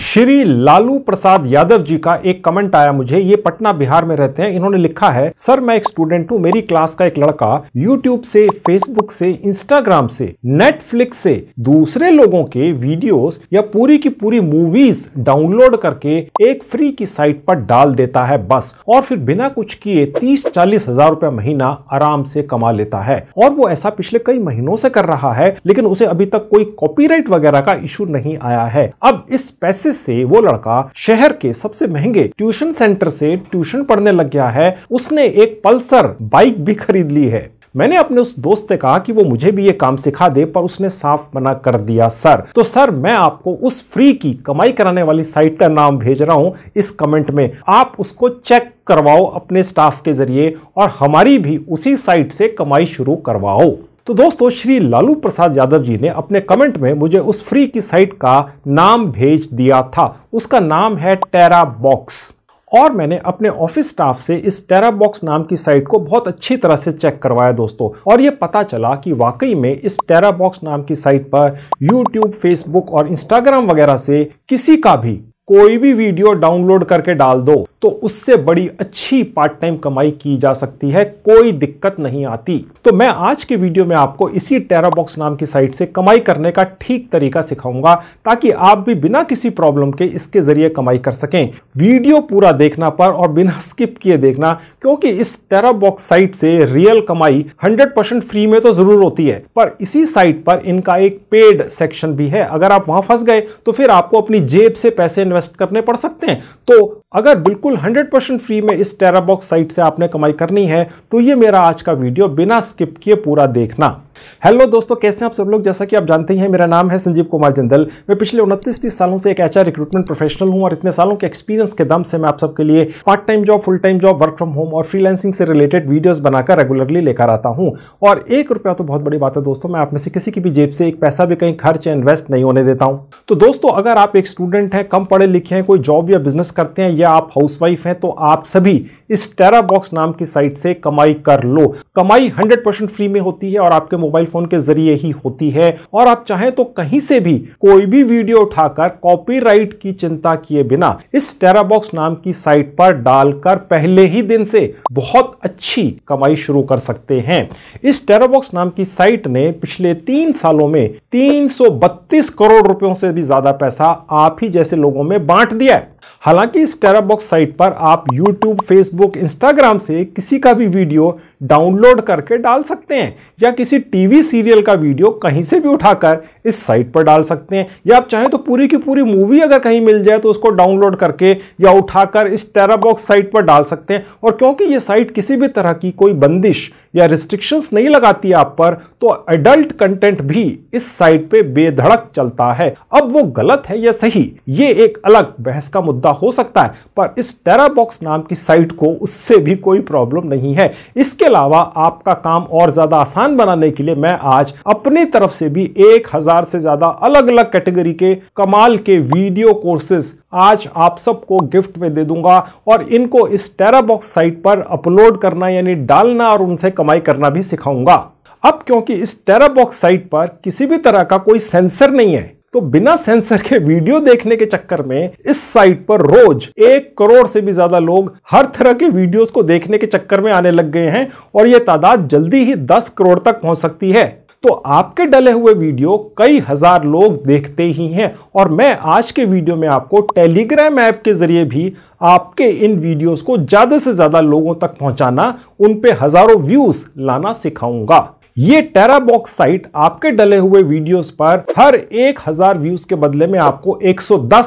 श्री लालू प्रसाद यादव जी का एक कमेंट आया मुझे ये पटना बिहार में रहते हैं इन्होंने लिखा है सर मैं एक स्टूडेंट हूँ मेरी क्लास का एक लड़का यूट्यूब से फेसबुक से इंस्टाग्राम से नेटफ्लिक्स से दूसरे लोगों के वीडियोस या पूरी की पूरी मूवीज डाउनलोड करके एक फ्री की साइट पर डाल देता है बस और फिर बिना कुछ किए तीस चालीस हजार महीना आराम से कमा लेता है और वो ऐसा पिछले कई महीनों से कर रहा है लेकिन उसे अभी तक कोई कॉपी वगैरह का इशू नहीं आया है अब इस पैसे पैसे से वो लड़का शहर के सबसे महंगे ट्यूशन सेंटर से ट्यूशन पढ़ने लग गया है उसने एक पल्सर बाइक भी खरीद ली है मैंने अपने उस दोस्त से कहा कि वो मुझे भी ये काम सिखा दे पर उसने साफ मना कर दिया सर तो सर मैं आपको उस फ्री की कमाई कराने वाली साइट का नाम भेज रहा हूं इस कमेंट में आप उसको चेक करवाओ अपने स्टाफ के जरिए और हमारी भी उसी साइट से कमाई शुरू करवाओ तो दोस्तों श्री लालू प्रसाद यादव जी ने अपने कमेंट में मुझे उस फ्री की साइट का नाम भेज दिया था उसका नाम है टेरा बॉक्स और मैंने अपने ऑफिस स्टाफ से इस टेरा बॉक्स नाम की साइट को बहुत अच्छी तरह से चेक करवाया दोस्तों और ये पता चला कि वाकई में इस टेरा बॉक्स नाम की साइट पर यूट्यूब फेसबुक और इंस्टाग्राम वगैरह से किसी का भी कोई भी वीडियो डाउनलोड करके डाल दो तो उससे बड़ी अच्छी पार्ट टाइम कमाई की जा सकती है कोई दिक्कत नहीं आती तो मैं आज के वीडियो में आपको इसी टेराबॉक्स नाम की साइट से कमाई करने का ठीक तरीका सिखाऊंगा ताकि आप भी बिना किसी प्रॉब्लम के इसके जरिए कमाई कर सकें वीडियो पूरा देखना पर और बिना स्किप किए देखना क्योंकि इस टेराबॉक्स साइट से रियल कमाई हंड्रेड फ्री में तो जरूर होती है पर इसी साइट पर इनका एक पेड सेक्शन भी है अगर आप वहां फंस गए तो फिर आपको अपनी जेब से पैसे इन्वेस्ट करने पड़ सकते हैं तो अगर बिल्कुल 100% फ्री में इस टेराबॉक्स साइट से आपने कमाई करनी है तो ये मेरा आज का वीडियो बिना स्किप किए पूरा देखना हेलो दोस्तों कैसे हैं आप सब लोग जैसा कि आप जानते ही हैं मेरा नाम है संजीव कुमार जिंदल मैं पिछले उनतीस तीस सालों से एक एच रिक्रूटमेंट प्रोफेशनल हूं और इतने सालों के एक्सपीरियंस के दम से मैं आप सबके लिए part time job full time job work from home और फ्रीलांसिंग से रिलेटेड वीडियोज बनाकर रेगुलरली लेकर आता हूँ और एक रुपया तो बहुत बड़ी बात है दोस्तों मैं आप में से किसी की भी जेब से एक पैसा भी कहीं खर्च या इन्वेस्ट नहीं होने देता हूँ तो दोस्तों अगर आप एक स्टूडेंट हैं कम पढ़े लिखे हैं कोई जॉब या बिजनेस करते हैं या आप हाउस हैं तो आप सभी इस टेरा बॉक्स नाम की साइट से कमाई कर लो कमाई हंड्रेड फ्री में होती है और आपके मोबाइल फोन के जरिए ही होती है और आप चाहें तो कहीं से भी कोई भी वीडियो उठाकर कॉपीराइट की चिंता किए बिना इस टेराबॉक्स नाम की साइट पर डालकर पहले ही दिन से बहुत अच्छी कमाई शुरू कर सकते हैं इस टेराबॉक्स नाम की साइट ने पिछले तीन सालों में तीन करोड़ रुपयों से भी ज्यादा पैसा आप ही जैसे लोगों में बांट दिया है हालांकि इस टेराबॉक्स साइट पर आप YouTube, Facebook, Instagram से किसी का भी वीडियो डाउनलोड करके डाल सकते हैं या किसी टीवी सीरियल का वीडियो कहीं से भी उठाकर इस साइट पर डाल सकते हैं या आप चाहें तो पूरी की पूरी मूवी अगर कहीं मिल जाए तो उसको डाउनलोड करके या उठाकर इस टेराबॉक्स साइट पर डाल सकते हैं और क्योंकि ये साइट किसी भी तरह की कोई बंदिश या रिस्ट्रिक्शंस नहीं लगाती आप पर तो एडल्ट कंटेंट भी इस साइट पर बेधड़क चलता है अब वो गलत है या सही ये एक अलग बहस का मुद्दा हो सकता है पर इस टेराबॉक्स नाम की साइट को उससे भी कोई प्रॉब्लम नहीं है इसके अलावा आपका काम और ज़्यादा आसान बनाने के लिए मैं आज अपनी तरफ से भी एक हज़ार से ज़्यादा अलग अलग कैटेगरी के कमाल के वीडियो कोर्सेज आज आप सबको गिफ्ट में दे दूंगा और इनको इस टेराबॉक्स साइट पर अपलोड करना यानी डालना और उनसे कमाई करना भी सिखाऊंगा अब क्योंकि इस टेराबॉक्स साइट पर किसी भी तरह का कोई सेंसर नहीं है तो बिना सेंसर के वीडियो देखने के चक्कर में इस साइट पर रोज एक करोड़ से भी ज्यादा लोग हर तरह के वीडियोस को देखने के चक्कर में आने लग गए हैं और यह तादाद जल्दी ही 10 करोड़ तक पहुंच सकती है तो आपके डले हुए वीडियो कई हजार लोग देखते ही हैं और मैं आज के वीडियो में आपको टेलीग्राम ऐप के जरिए भी आपके इन वीडियोस को ज़्यादा से ज़्यादा लोगों तक पहुंचाना उन पे हज़ारों व्यूज़ लाना सिखाऊंगा ये टेराबॉक्स साइट आपके डले हुए वीडियोस पर हर एक हजार व्यूज के बदले में आपको एक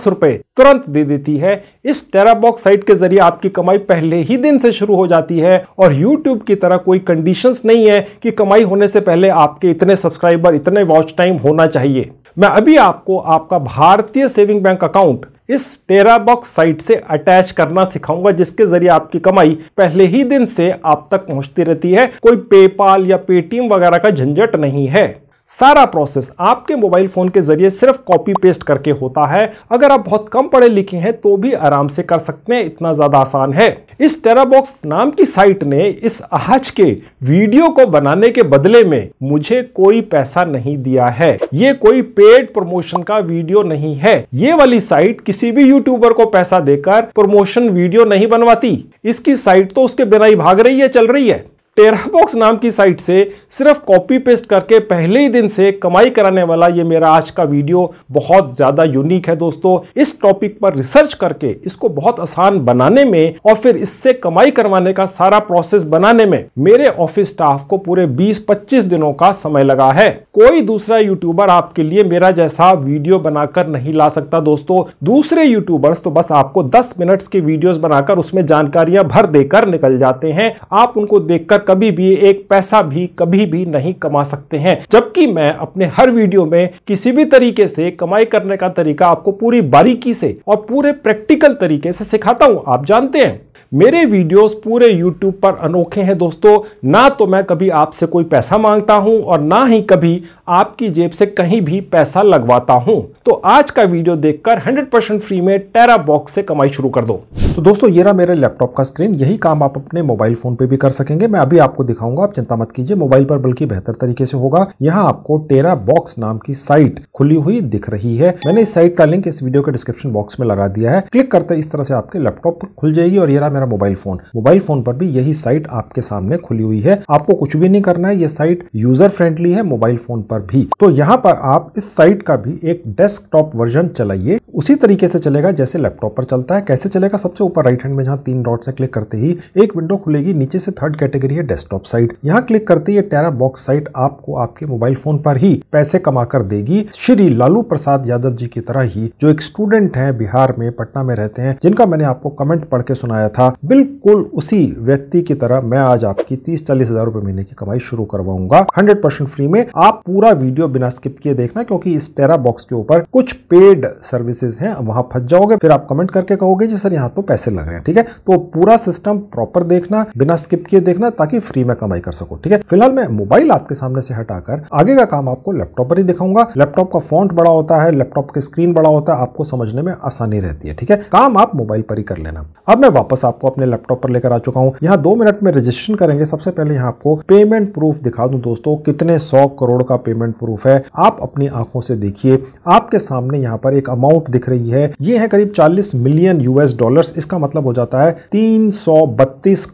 रुपए तुरंत दे देती है इस टेराबॉक्स साइट के जरिए आपकी कमाई पहले ही दिन से शुरू हो जाती है और यूट्यूब की तरह कोई कंडीशंस नहीं है कि कमाई होने से पहले आपके इतने सब्सक्राइबर इतने वॉच टाइम होना चाहिए मैं अभी आपको आपका भारतीय सेविंग बैंक अकाउंट इस टेरा बॉक्स साइट से अटैच करना सिखाऊंगा जिसके जरिए आपकी कमाई पहले ही दिन से आप तक पहुंचती रहती है कोई पेपाल या पेटीएम वगैरह का झंझट नहीं है सारा प्रोसेस आपके मोबाइल फ़ोन के ज़रिए सिर्फ कॉपी पेस्ट करके होता है अगर आप बहुत कम पढ़े लिखे हैं तो भी आराम से कर सकते हैं इतना ज़्यादा आसान है इस टेराबॉक्स नाम की साइट ने इस अहज के वीडियो को बनाने के बदले में मुझे कोई पैसा नहीं दिया है ये कोई पेड प्रमोशन का वीडियो नहीं है ये वाली साइट किसी भी यूट्यूबर को पैसा देकर प्रमोशन वीडियो नहीं बनवाती इसकी साइट तो उसके बिना ही भाग रही है चल रही है टेराबॉक्स नाम की साइट से सिर्फ कॉपी पेस्ट करके पहले ही दिन से कमाई कराने वाला ये मेरा आज का वीडियो बहुत ज़्यादा यूनिक है दोस्तों इस टॉपिक पर रिसर्च करके इसको बहुत आसान बनाने में और फिर इससे कमाई करवाने का सारा प्रोसेस बनाने में मेरे ऑफिस स्टाफ को पूरे 20-25 दिनों का समय लगा है कोई दूसरा यूट्यूबर आपके लिए मेरा जैसा वीडियो बनाकर नहीं ला सकता दोस्तों दूसरे यूट्यूबर्स तो बस आपको दस मिनट्स की वीडियो बनाकर उसमें जानकारियां भर देकर निकल जाते हैं आप उनको देखकर कभी भी एक पैसा भी कभी भी नहीं कमा सकते हैं जबकि मैं अपने हर वीडियो में किसी भी तरीके से कमाई करने का तरीका आपको पूरी बारीकी से और पूरे प्रैक्टिकल तरीके से सिखाता हूं आप जानते हैं मेरे वीडियोस पूरे YouTube पर अनोखे हैं दोस्तों ना तो मैं कभी आपसे कोई पैसा मांगता हूं और ना ही कभी आपकी जेब से कहीं भी पैसा लगवाता हूं तो आज का वीडियो देखकर 100% फ्री में टेरा बॉक्स से कमाई शुरू कर दो तो दोस्तों ये रहा मेरे लैपटॉप का स्क्रीन यही काम आप अपने मोबाइल फ़ोन पे भी कर सकेंगे मैं अभी आपको दिखाऊंगा आप चिंता मत कीजिए मोबाइल पर बल्कि बेहतर तरीके से होगा यहाँ आपको टेरा बॉक्स नाम की साइट खुली हुई दिख रही है मैंने इस साइट का लिंक इस वीडियो के डिस्क्रिप्शन बॉक्स में लगा दिया है क्लिक करते इस तरह से आपके लैपटॉप खुल जाएगी और ये रहा मेरा मोबाइल फ़ोन मोबाइल फ़ोन पर भी यही साइट आपके सामने खुली हुई है आपको कुछ भी नहीं करना है ये साइट यूजर फ्रेंडली है मोबाइल फ़ोन पर भी तो यहाँ पर आप इस साइट का भी एक डेस्कटॉप वर्जन चलाइए उसी तरीके से चलेगा जैसे लैपटॉप पर चलता है कैसे चलेगा सबसे ऊपर राइट हैंड में जहाँ तीन डॉट से क्लिक करते ही एक विंडो खुलेगी नीचे से थर्ड कैटेगरी है डेस्कटॉप साइट यहाँ क्लिक करते ही टेरा बॉक्स साइट आपको आपके मोबाइल फोन पर ही पैसे कमा कर देगी श्री लालू प्रसाद यादव जी की तरह ही जो एक स्टूडेंट है बिहार में पटना में रहते हैं जिनका मैंने आपको कमेंट पढ़ के सुनाया था बिल्कुल उसी व्यक्ति की तरह मैं आज आपकी तीस चालीस हजार रूपए महीने की कमाई शुरू करवाऊंगा हंड्रेड परसेंट फ्री में आप पूरा वीडियो बिना स्किप किए देखना क्योंकि इस टेरा बॉक्स के ऊपर कुछ पेड सर्विसेज है वहां फंस जाओगे फिर आप कमेंट करके कहोगे जी सर यहाँ तो पैसे पैसे लग रहे हैं ठीक है तो पूरा सिस्टम प्रॉपर देखना बिना स्किप किए देखना ताकि फ्री में कमाई कर सको ठीक है फिलहाल मैं मोबाइल आपके सामने से हटाकर आगे का काम आपको लैपटॉप पर ही दिखाऊंगा लैपटॉप का फॉन्ट बड़ा होता है लैपटॉप की स्क्रीन बड़ा होता है आपको समझने में आसानी रहती है ठीक है काम आप मोबाइल पर ही कर लेना अब मैं वापस आपको अपने लैपटॉप पर लेकर आ चुका हूँ यहाँ दो मिनट में रजिस्ट्रेशन करेंगे सबसे पहले यहाँ आपको पेमेंट प्रूफ दिखा दू दोस्तों कितने सौ करोड़ का पेमेंट प्रूफ है आप अपनी आंखों से देखिए आपके सामने यहाँ पर एक अमाउंट दिख रही है ये है करीब चालीस मिलियन यूएस डॉलर इस इसका मतलब हो जाता है तीन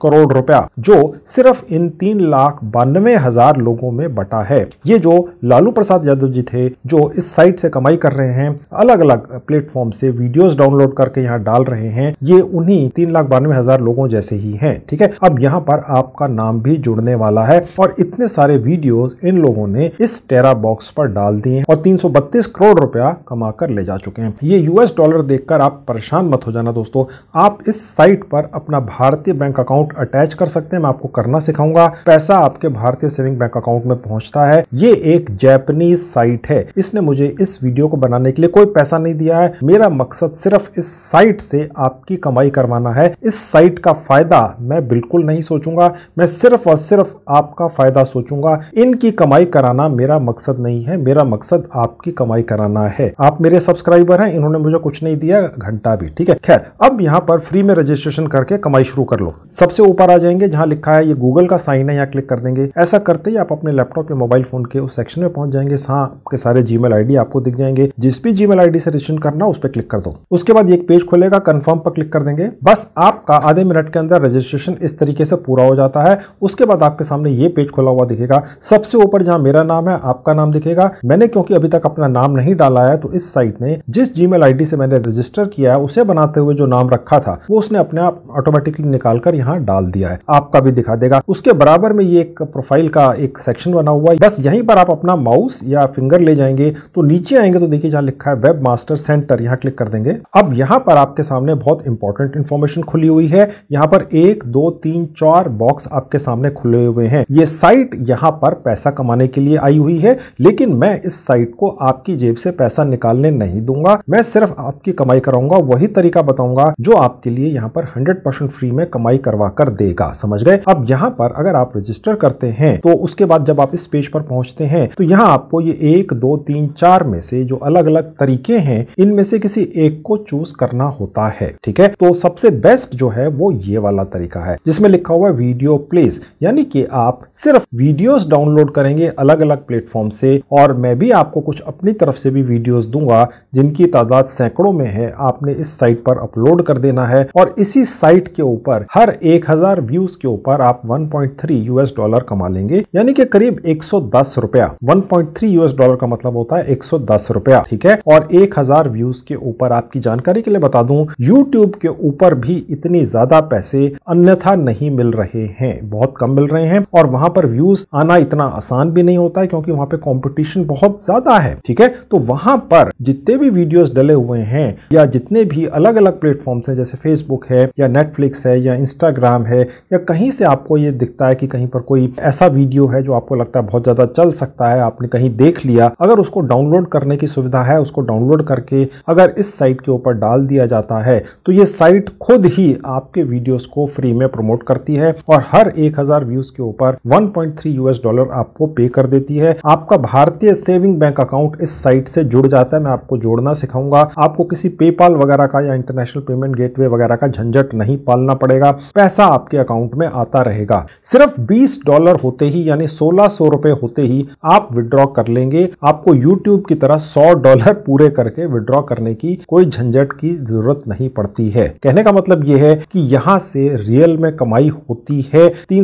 करोड़ रुपया जो सिर्फ इन तीन लाख बानवे हजार लोगों में बटा है ये जो लालू प्रसाद यादव जी थे जो इस साइट से कमाई कर रहे हैं अलग अलग प्लेटफॉर्म से वीडियोस डाउनलोड करके यहाँ डाल रहे हैं ये उन्हीं तीन लाख बानवे हजार लोगों जैसे ही हैं ठीक है अब यहाँ पर आपका नाम भी जुड़ने वाला है और इतने सारे वीडियोस इन लोगों ने इस टेरा बॉक्स पर डाल दिए और तीन करोड़ रुपया कमा कर ले जा चुके हैं ये यूएस डॉलर देखकर आप परेशान मत हो जाना दोस्तों आप इस साइट पर अपना भारतीय बैंक अकाउंट अटैच कर सकते हैं मैं आपको करना सिखाऊंगा पैसा आपके भारतीय सेविंग बैंक अकाउंट में पहुंचता है ये एक जैपनीज साइट है इसने मुझे इस वीडियो को बनाने के लिए कोई पैसा नहीं दिया है मेरा मकसद सिर्फ इस साइट से आपकी कमाई करवाना है इस साइट का फायदा मैं बिल्कुल नहीं सोचूंगा मैं सिर्फ और सिर्फ आपका फायदा सोचूंगा इनकी कमाई कराना मेरा मकसद नहीं है मेरा मकसद आपकी कमाई कराना है आप मेरे सब्सक्राइबर हैं इन्होंने मुझे कुछ नहीं दिया घंटा भी ठीक है खैर अब यहाँ यहाँ पर फ्री में रजिस्ट्रेशन करके कमाई शुरू कर लो सबसे ऊपर आ जाएंगे जहाँ लिखा है ये गूगल का साइन है यहाँ क्लिक कर देंगे ऐसा करते ही आप अपने लैपटॉप या मोबाइल फोन के उस सेक्शन में पहुंच जाएंगे जहाँ आपके सारे जी मेल आपको दिख जाएंगे जिस भी जी मेल से रजिस्ट्रेशन करना उस पर क्लिक कर दो उसके बाद एक पेज खुलेगा कन्फर्म पर क्लिक कर देंगे बस आपका आधे मिनट के अंदर रजिस्ट्रेशन इस तरीके से पूरा हो जाता है उसके बाद आपके सामने ये पेज खुला हुआ दिखेगा सबसे ऊपर जहाँ मेरा नाम है आपका नाम दिखेगा मैंने क्योंकि अभी तक अपना नाम नहीं डाला है तो इस साइट ने जिस जी मेल से मैंने रजिस्टर किया है उसे बनाते हुए जो नाम रखा रखा था वो उसने अपने आप ऑटोमेटिकली निकाल कर यहाँ डाल दिया है आपका भी दिखा देगा उसके बराबर में ये एक प्रोफाइल का एक सेक्शन बना हुआ है बस यहीं पर आप अपना माउस या फिंगर ले जाएंगे तो नीचे आएंगे तो देखिए जहाँ लिखा है वेब मास्टर सेंटर यहाँ क्लिक कर देंगे अब यहाँ पर आपके सामने बहुत इंपॉर्टेंट इन्फॉर्मेशन खुली हुई है यहाँ पर एक दो तीन चार बॉक्स आपके सामने खुले हुए हैं ये साइट यहाँ पर पैसा कमाने के लिए आई हुई है लेकिन मैं इस साइट को आपकी जेब से पैसा निकालने नहीं दूंगा मैं सिर्फ आपकी कमाई कराऊंगा वही तरीका बताऊंगा जो आपके लिए यहाँ पर 100% फ्री में कमाई करवा कर देगा समझ गए अब यहाँ पर अगर आप रजिस्टर करते हैं तो उसके बाद जब आप इस पेज पर पहुंचते हैं तो यहाँ आपको ये एक दो तीन चार में से जो अलग अलग तरीके हैं इनमें से किसी एक को चूज करना होता है ठीक है तो सबसे बेस्ट जो है वो ये वाला तरीका है जिसमें लिखा हुआ है वीडियो प्लेस यानी कि आप सिर्फ वीडियोस डाउनलोड करेंगे अलग अलग प्लेटफॉर्म से और मैं भी आपको कुछ अपनी तरफ से भी वीडियोस दूंगा जिनकी तादाद सैकड़ों में है आपने इस साइट पर अपलोड कर देना देना है और इसी साइट के ऊपर हर 1000 व्यूज के ऊपर आप 1.3 यूएस डॉलर कमा लेंगे यानी कि करीब 110 रुपया 1.3 यूएस डॉलर का मतलब होता है 110 रुपया ठीक है और 1000 व्यूज के ऊपर आपकी जानकारी के लिए बता दूं यूट्यूब के ऊपर भी इतनी ज्यादा पैसे अन्यथा नहीं मिल रहे हैं बहुत कम मिल रहे हैं और वहां पर व्यूज आना इतना आसान भी नहीं होता है क्योंकि वहां पे कंपटीशन बहुत ज्यादा है ठीक है तो वहां पर जितने भी वीडियोस डले हुए हैं या जितने भी अलग अलग प्लेटफॉर्म्स हैं जैसे फेसबुक है या नेटफ्लिक्स है या इंस्टाग्राम है या कहीं से आपको ये दिखता है कि कहीं पर कोई ऐसा वीडियो है जो आपको लगता है बहुत ज़्यादा चल सकता है आपने कहीं देख लिया अगर उसको डाउनलोड करने की सुविधा है उसको डाउनलोड करके अगर इस साइट के ऊपर डाल दिया जाता है तो ये साइट खुद ही आपके वीडियोस को फ्री में प्रमोट करती है और हर 1000 व्यूज के ऊपर 1.3 यूएस डॉलर आपको पे कर देती है आपका भारतीय सेविंग बैंक अकाउंट इस साइट से जुड़ जाता है मैं आपको जोड़ना सिखाऊंगा आपको किसी पेपाल वगैरह का या इंटरनेशनल पेमेंट गेट गेटवे वगैरह का झंझट नहीं पालना पड़ेगा पैसा आपके अकाउंट में आता रहेगा सिर्फ बीस डॉलर होते ही यानी सोलह सौ रुपए होते ही आप विड्रॉ कर लेंगे आपको यूट्यूब की तरह सौ डॉलर पूरे करके विड्रॉ करने की कोई झंझट की जरूरत नहीं पड़ती है कहने का मतलब यह है कि यहाँ से रियल में कमाई होती है तीन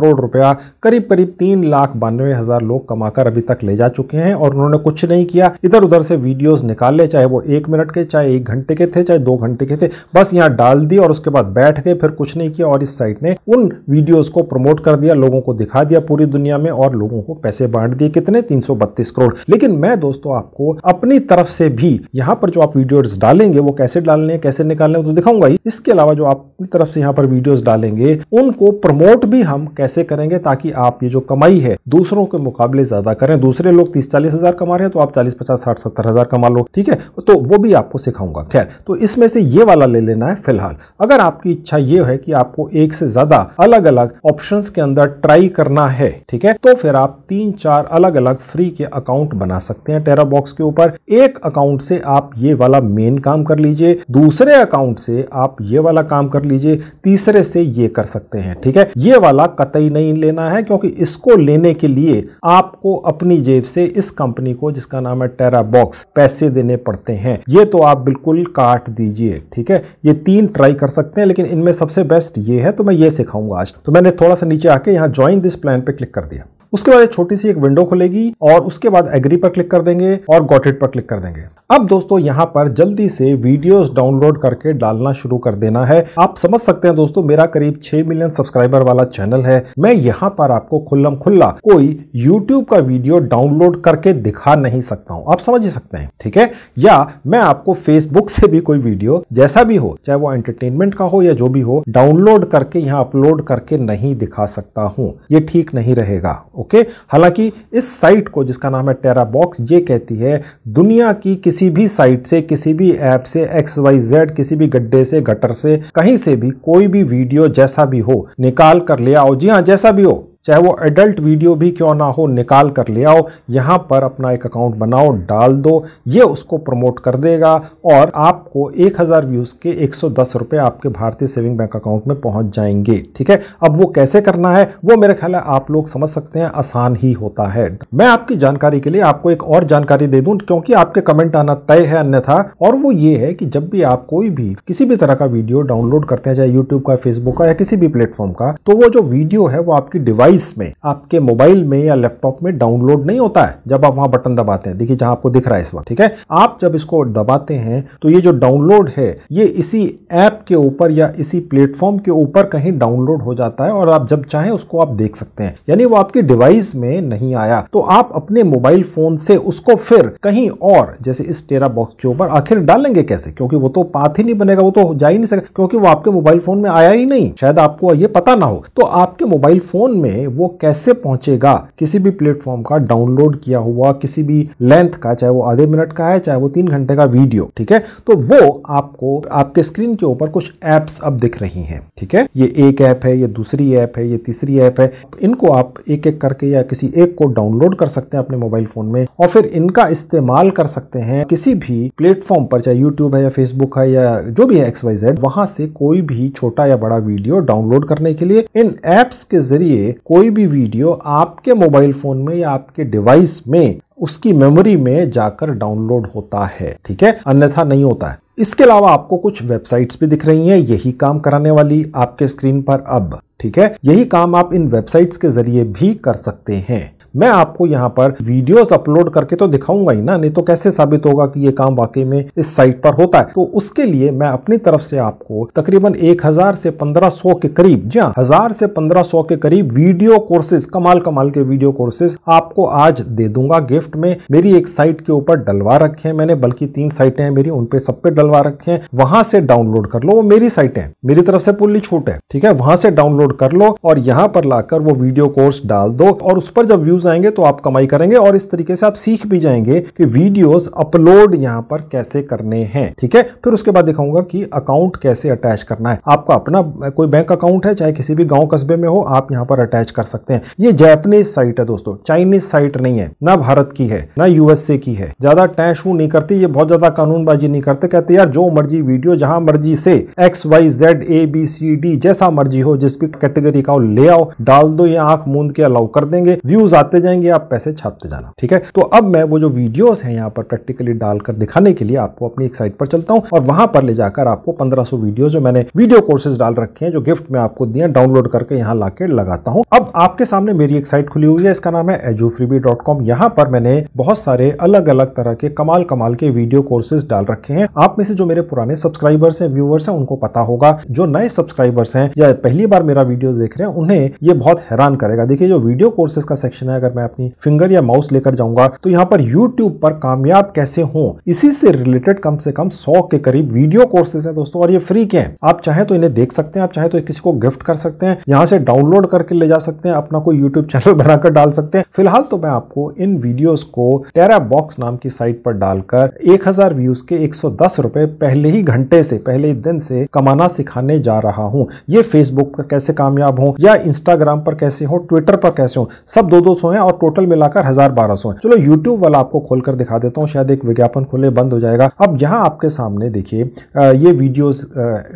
करोड़ रुपया करीब करीब तीन लाख बानवे हजार लोग कमाकर अभी तक ले जा चुके हैं और उन्होंने कुछ नहीं किया इधर उधर से वीडियोस ले चाहे वो एक मिनट के चाहे एक घंटे के थे चाहे दो घंटे के थे बस यहाँ डाल दी और उसके बाद बैठ गए फिर कुछ नहीं किया और इस साइट ने उन वीडियोस को प्रमोट कर दिया लोगों को दिखा दिया पूरी दुनिया में और लोगों को पैसे बांट दिए कितने तीन करोड़ लेकिन मैं दोस्तों आपको अपनी तरफ से भी यहाँ पर जो आप वीडियो डालेंगे वो कैसे डालने कैसे निकालने तो दिखाऊंगा ही इसके अलावा जो आप अपनी तरफ से यहाँ पर वीडियोज डालेंगे उनको प्रमोट भी हम कैसे करेंगे ताकि आप ये जो कमाई है दूसरों के मुकाबले ज्यादा करें दूसरे लोग तीस चालीस हजार कमा रहे हैं तो आप चालीस पचास साठ सत्तर हजार कमा लो ठीक है तो वो भी आपको सिखाऊंगा खैर तो इसमें से ये वाला ले लेना है फिलहाल अगर आपकी इच्छा ये है कि आपको एक से ज्यादा अलग अलग ऑप्शंस के अंदर ट्राई करना है ठीक है तो फिर आप तीन चार अलग अलग फ्री के अकाउंट बना सकते हैं टेरा बॉक्स के ऊपर एक अकाउंट से आप ये वाला मेन काम कर लीजिए दूसरे अकाउंट से आप ये वाला काम कर लीजिए तीसरे से ये कर सकते हैं ठीक है ये वाला कतई नहीं लेना है क्योंकि इसको लेने के लिए आपको अपनी जेब से इस कंपनी को जिसका नाम है टेरा बॉक्स पैसे देने पड़ते हैं ये तो आप बिल्कुल काट दीजिए ठीक है ये तीन ट्राई कर सकते हैं लेकिन इनमें सबसे बेस्ट ये है तो मैं ये सिखाऊंगा आज तो मैंने थोड़ा सा नीचे आके यहाँ ज्वाइन दिस प्लान पर क्लिक कर दिया उसके बाद छोटी सी एक विंडो खुलेगी और उसके बाद एग्री पर क्लिक कर देंगे और गोटेड पर क्लिक कर देंगे अब दोस्तों यहाँ पर जल्दी से वीडियोस डाउनलोड करके डालना शुरू कर देना है आप समझ सकते हैं दोस्तों मेरा करीब 6 मिलियन सब्सक्राइबर वाला चैनल है मैं यहाँ पर आपको खुल्लम खुल्ला कोई यूट्यूब का वीडियो डाउनलोड करके दिखा नहीं सकता हूँ आप समझ ही सकते हैं ठीक है या मैं आपको फेसबुक से भी कोई वीडियो जैसा भी हो चाहे वो एंटरटेनमेंट का हो या जो भी हो डाउनलोड करके यहाँ अपलोड करके नहीं दिखा सकता हूँ ये ठीक नहीं रहेगा ओके हालांकि इस साइट को जिसका नाम है टेरा बॉक्स ये कहती है दुनिया की किसी भी साइट से किसी भी ऐप से एक्स वाई जेड किसी भी गड्ढे से गटर से कहीं से भी कोई भी वीडियो जैसा भी हो निकाल कर ले आओ जी हाँ जैसा भी हो चाहे वो एडल्ट वीडियो भी क्यों ना हो निकाल कर ले आओ यहाँ पर अपना एक अकाउंट बनाओ डाल दो ये उसको प्रमोट कर देगा और आपको एक हज़ार व्यूज़ के एक सौ दस रुपये आपके भारतीय सेविंग बैंक अकाउंट में पहुँच जाएंगे ठीक है अब वो कैसे करना है वो मेरे ख्याल है आप लोग समझ सकते हैं आसान ही होता है मैं आपकी जानकारी के लिए आपको एक और जानकारी दे दूँ क्योंकि आपके कमेंट आना तय है अन्यथा और वो ये है कि जब भी आप कोई भी किसी भी तरह का वीडियो डाउनलोड करते हैं चाहे यूट्यूब का फेसबुक का या किसी भी प्लेटफॉर्म का तो वो जो वीडियो है वो आपकी डिवाइस डिवाइस में आपके मोबाइल में या लैपटॉप में डाउनलोड नहीं होता है जब आप वहां बटन दबाते हैं देखिए जहां आपको दिख रहा है इस वक्त ठीक है आप जब इसको दबाते हैं तो ये जो डाउनलोड है ये इसी ऐप के ऊपर या इसी प्लेटफॉर्म के ऊपर कहीं डाउनलोड हो जाता है और आप जब चाहें उसको आप देख सकते हैं यानी वो आपकी डिवाइस में नहीं आया तो आप अपने मोबाइल फोन से उसको फिर कहीं और जैसे इस टेरा बॉक्स के ऊपर आखिर डालेंगे कैसे क्योंकि वो तो पाथ ही नहीं बनेगा वो तो जा ही नहीं सकता क्योंकि वो आपके मोबाइल फोन में आया ही नहीं शायद आपको ये पता ना हो तो आपके मोबाइल फोन में में वो कैसे पहुंचेगा किसी भी प्लेटफॉर्म का डाउनलोड किया हुआ किसी भी लेंथ का चाहे वो आधे मिनट का है चाहे वो तीन घंटे का वीडियो ठीक है तो वो आपको आपके स्क्रीन के ऊपर कुछ एप्स अब दिख रही हैं ठीक है ये एक ऐप है ये दूसरी ऐप है ये तीसरी ऐप है इनको आप एक एक करके या किसी एक को डाउनलोड कर सकते हैं अपने मोबाइल फोन में और फिर इनका इस्तेमाल कर सकते हैं किसी भी प्लेटफॉर्म पर चाहे यूट्यूब है या फेसबुक है या जो भी है एक्स वाई जेड वहां से कोई भी छोटा या बड़ा वीडियो डाउनलोड करने के लिए इन एप्स के जरिए कोई भी वीडियो आपके मोबाइल फ़ोन में या आपके डिवाइस में उसकी मेमोरी में जाकर डाउनलोड होता है ठीक है अन्यथा नहीं होता है इसके अलावा आपको कुछ वेबसाइट्स भी दिख रही हैं यही काम कराने वाली आपके स्क्रीन पर अब ठीक है यही काम आप इन वेबसाइट्स के जरिए भी कर सकते हैं मैं आपको यहाँ पर वीडियोस अपलोड करके तो दिखाऊंगा ही ना नहीं तो कैसे साबित होगा कि ये काम वाकई में इस साइट पर होता है तो उसके लिए मैं अपनी तरफ से आपको तकरीबन एक हजार से पंद्रह सौ के करीब जी हाँ, हजार से पंद्रह सौ के करीब वीडियो कोर्सेज कमाल कमाल के वीडियो कोर्सेज आपको आज दे दूंगा गिफ्ट में मेरी एक साइट के ऊपर डलवा रखे हैं मैंने बल्कि तीन साइटें हैं मेरी उनपे सब पे डलवा रखे हैं वहां से डाउनलोड कर लो वो मेरी साइटें मेरी तरफ से पुल्ली छूट है ठीक है वहां से डाउनलोड कर लो और यहाँ पर लाकर वो वीडियो कोर्स डाल दो और उस पर जब व्यूज व्यूज आएंगे तो आप कमाई करेंगे और इस तरीके से आप सीख भी जाएंगे कि वीडियोस अपलोड यहाँ पर कैसे करने हैं ठीक है फिर उसके बाद दिखाऊंगा कि अकाउंट कैसे अटैच करना है आपका अपना कोई बैंक अकाउंट है चाहे किसी भी गाँव कस्बे में हो आप यहाँ पर अटैच कर सकते हैं ये जैपनीज साइट है दोस्तों चाइनीज साइट नहीं है ना भारत की है ना यूएसए की है ज्यादा टैश नहीं करती ये बहुत ज्यादा कानूनबाजी नहीं करते कहते यार जो मर्जी वीडियो जहां मर्जी से X Y Z A B C D जैसा मर्जी हो जिस भी कैटेगरी का हो ले आओ डाल दो ये आंख मूंद के अलाउ कर देंगे व्यूज आते बनाते जाएंगे आप पैसे छापते जाना ठीक है तो अब मैं वो जो वीडियोस हैं यहाँ पर प्रैक्टिकली डालकर दिखाने के लिए आपको अपनी एक साइट पर चलता हूँ और वहां पर ले जाकर आपको 1500 वीडियो जो मैंने वीडियो कोर्सेज डाल रखे हैं जो गिफ्ट में आपको दिए डाउनलोड करके यहाँ ला लगाता हूँ अब आपके सामने मेरी एक साइट खुली हुई है इसका नाम है एजूफ्रीबी डॉट कॉम यहाँ पर मैंने बहुत सारे अलग अलग तरह के कमाल कमाल के वीडियो कोर्सेज डाल रखे हैं आप में से जो मेरे पुराने सब्सक्राइबर्स हैं व्यूवर्स हैं उनको पता होगा जो नए सब्सक्राइबर्स हैं या पहली बार मेरा वीडियो देख रहे हैं उन्हें ये बहुत हैरान करेगा देखिए जो वीडियो कोर्सेज का सेक्शन है अगर मैं अपनी फिंगर या माउस लेकर जाऊंगा तो यहाँ पर यूट्यूब पर कामयाब कैसे हो इसी से रिलेटेड कम से कम सौ के करीब वीडियो कोर्सेज है दोस्तों और ये फ्री के हैं आप चाहे तो इन्हें देख सकते हैं आप चाहे तो किसी को गिफ्ट कर सकते हैं यहाँ से डाउनलोड करके ले जा सकते हैं अपना कोई यूट्यूब चैनल बनाकर डाल सकते हैं फिलहाल तो मैं आपको इन वीडियोस को टेरा बॉक्स नाम की साइट पर डालकर 1000 व्यूज के 110 रुपए पहले ही घंटे से पहले ही दिन से कमाना सिखाने जा रहा हूं ये फेसबुक पर कैसे कामयाब हो या इंस्टाग्राम पर कैसे हो ट्विटर पर कैसे हो सब दो दो सौ है और टोटल मिलाकर हजार बारह सौ है चलो यूट्यूब वाला आपको खोलकर दिखा देता हूँ शायद एक विज्ञापन खोले बंद हो जाएगा अब यहाँ आपके सामने देखिए ये वीडियोस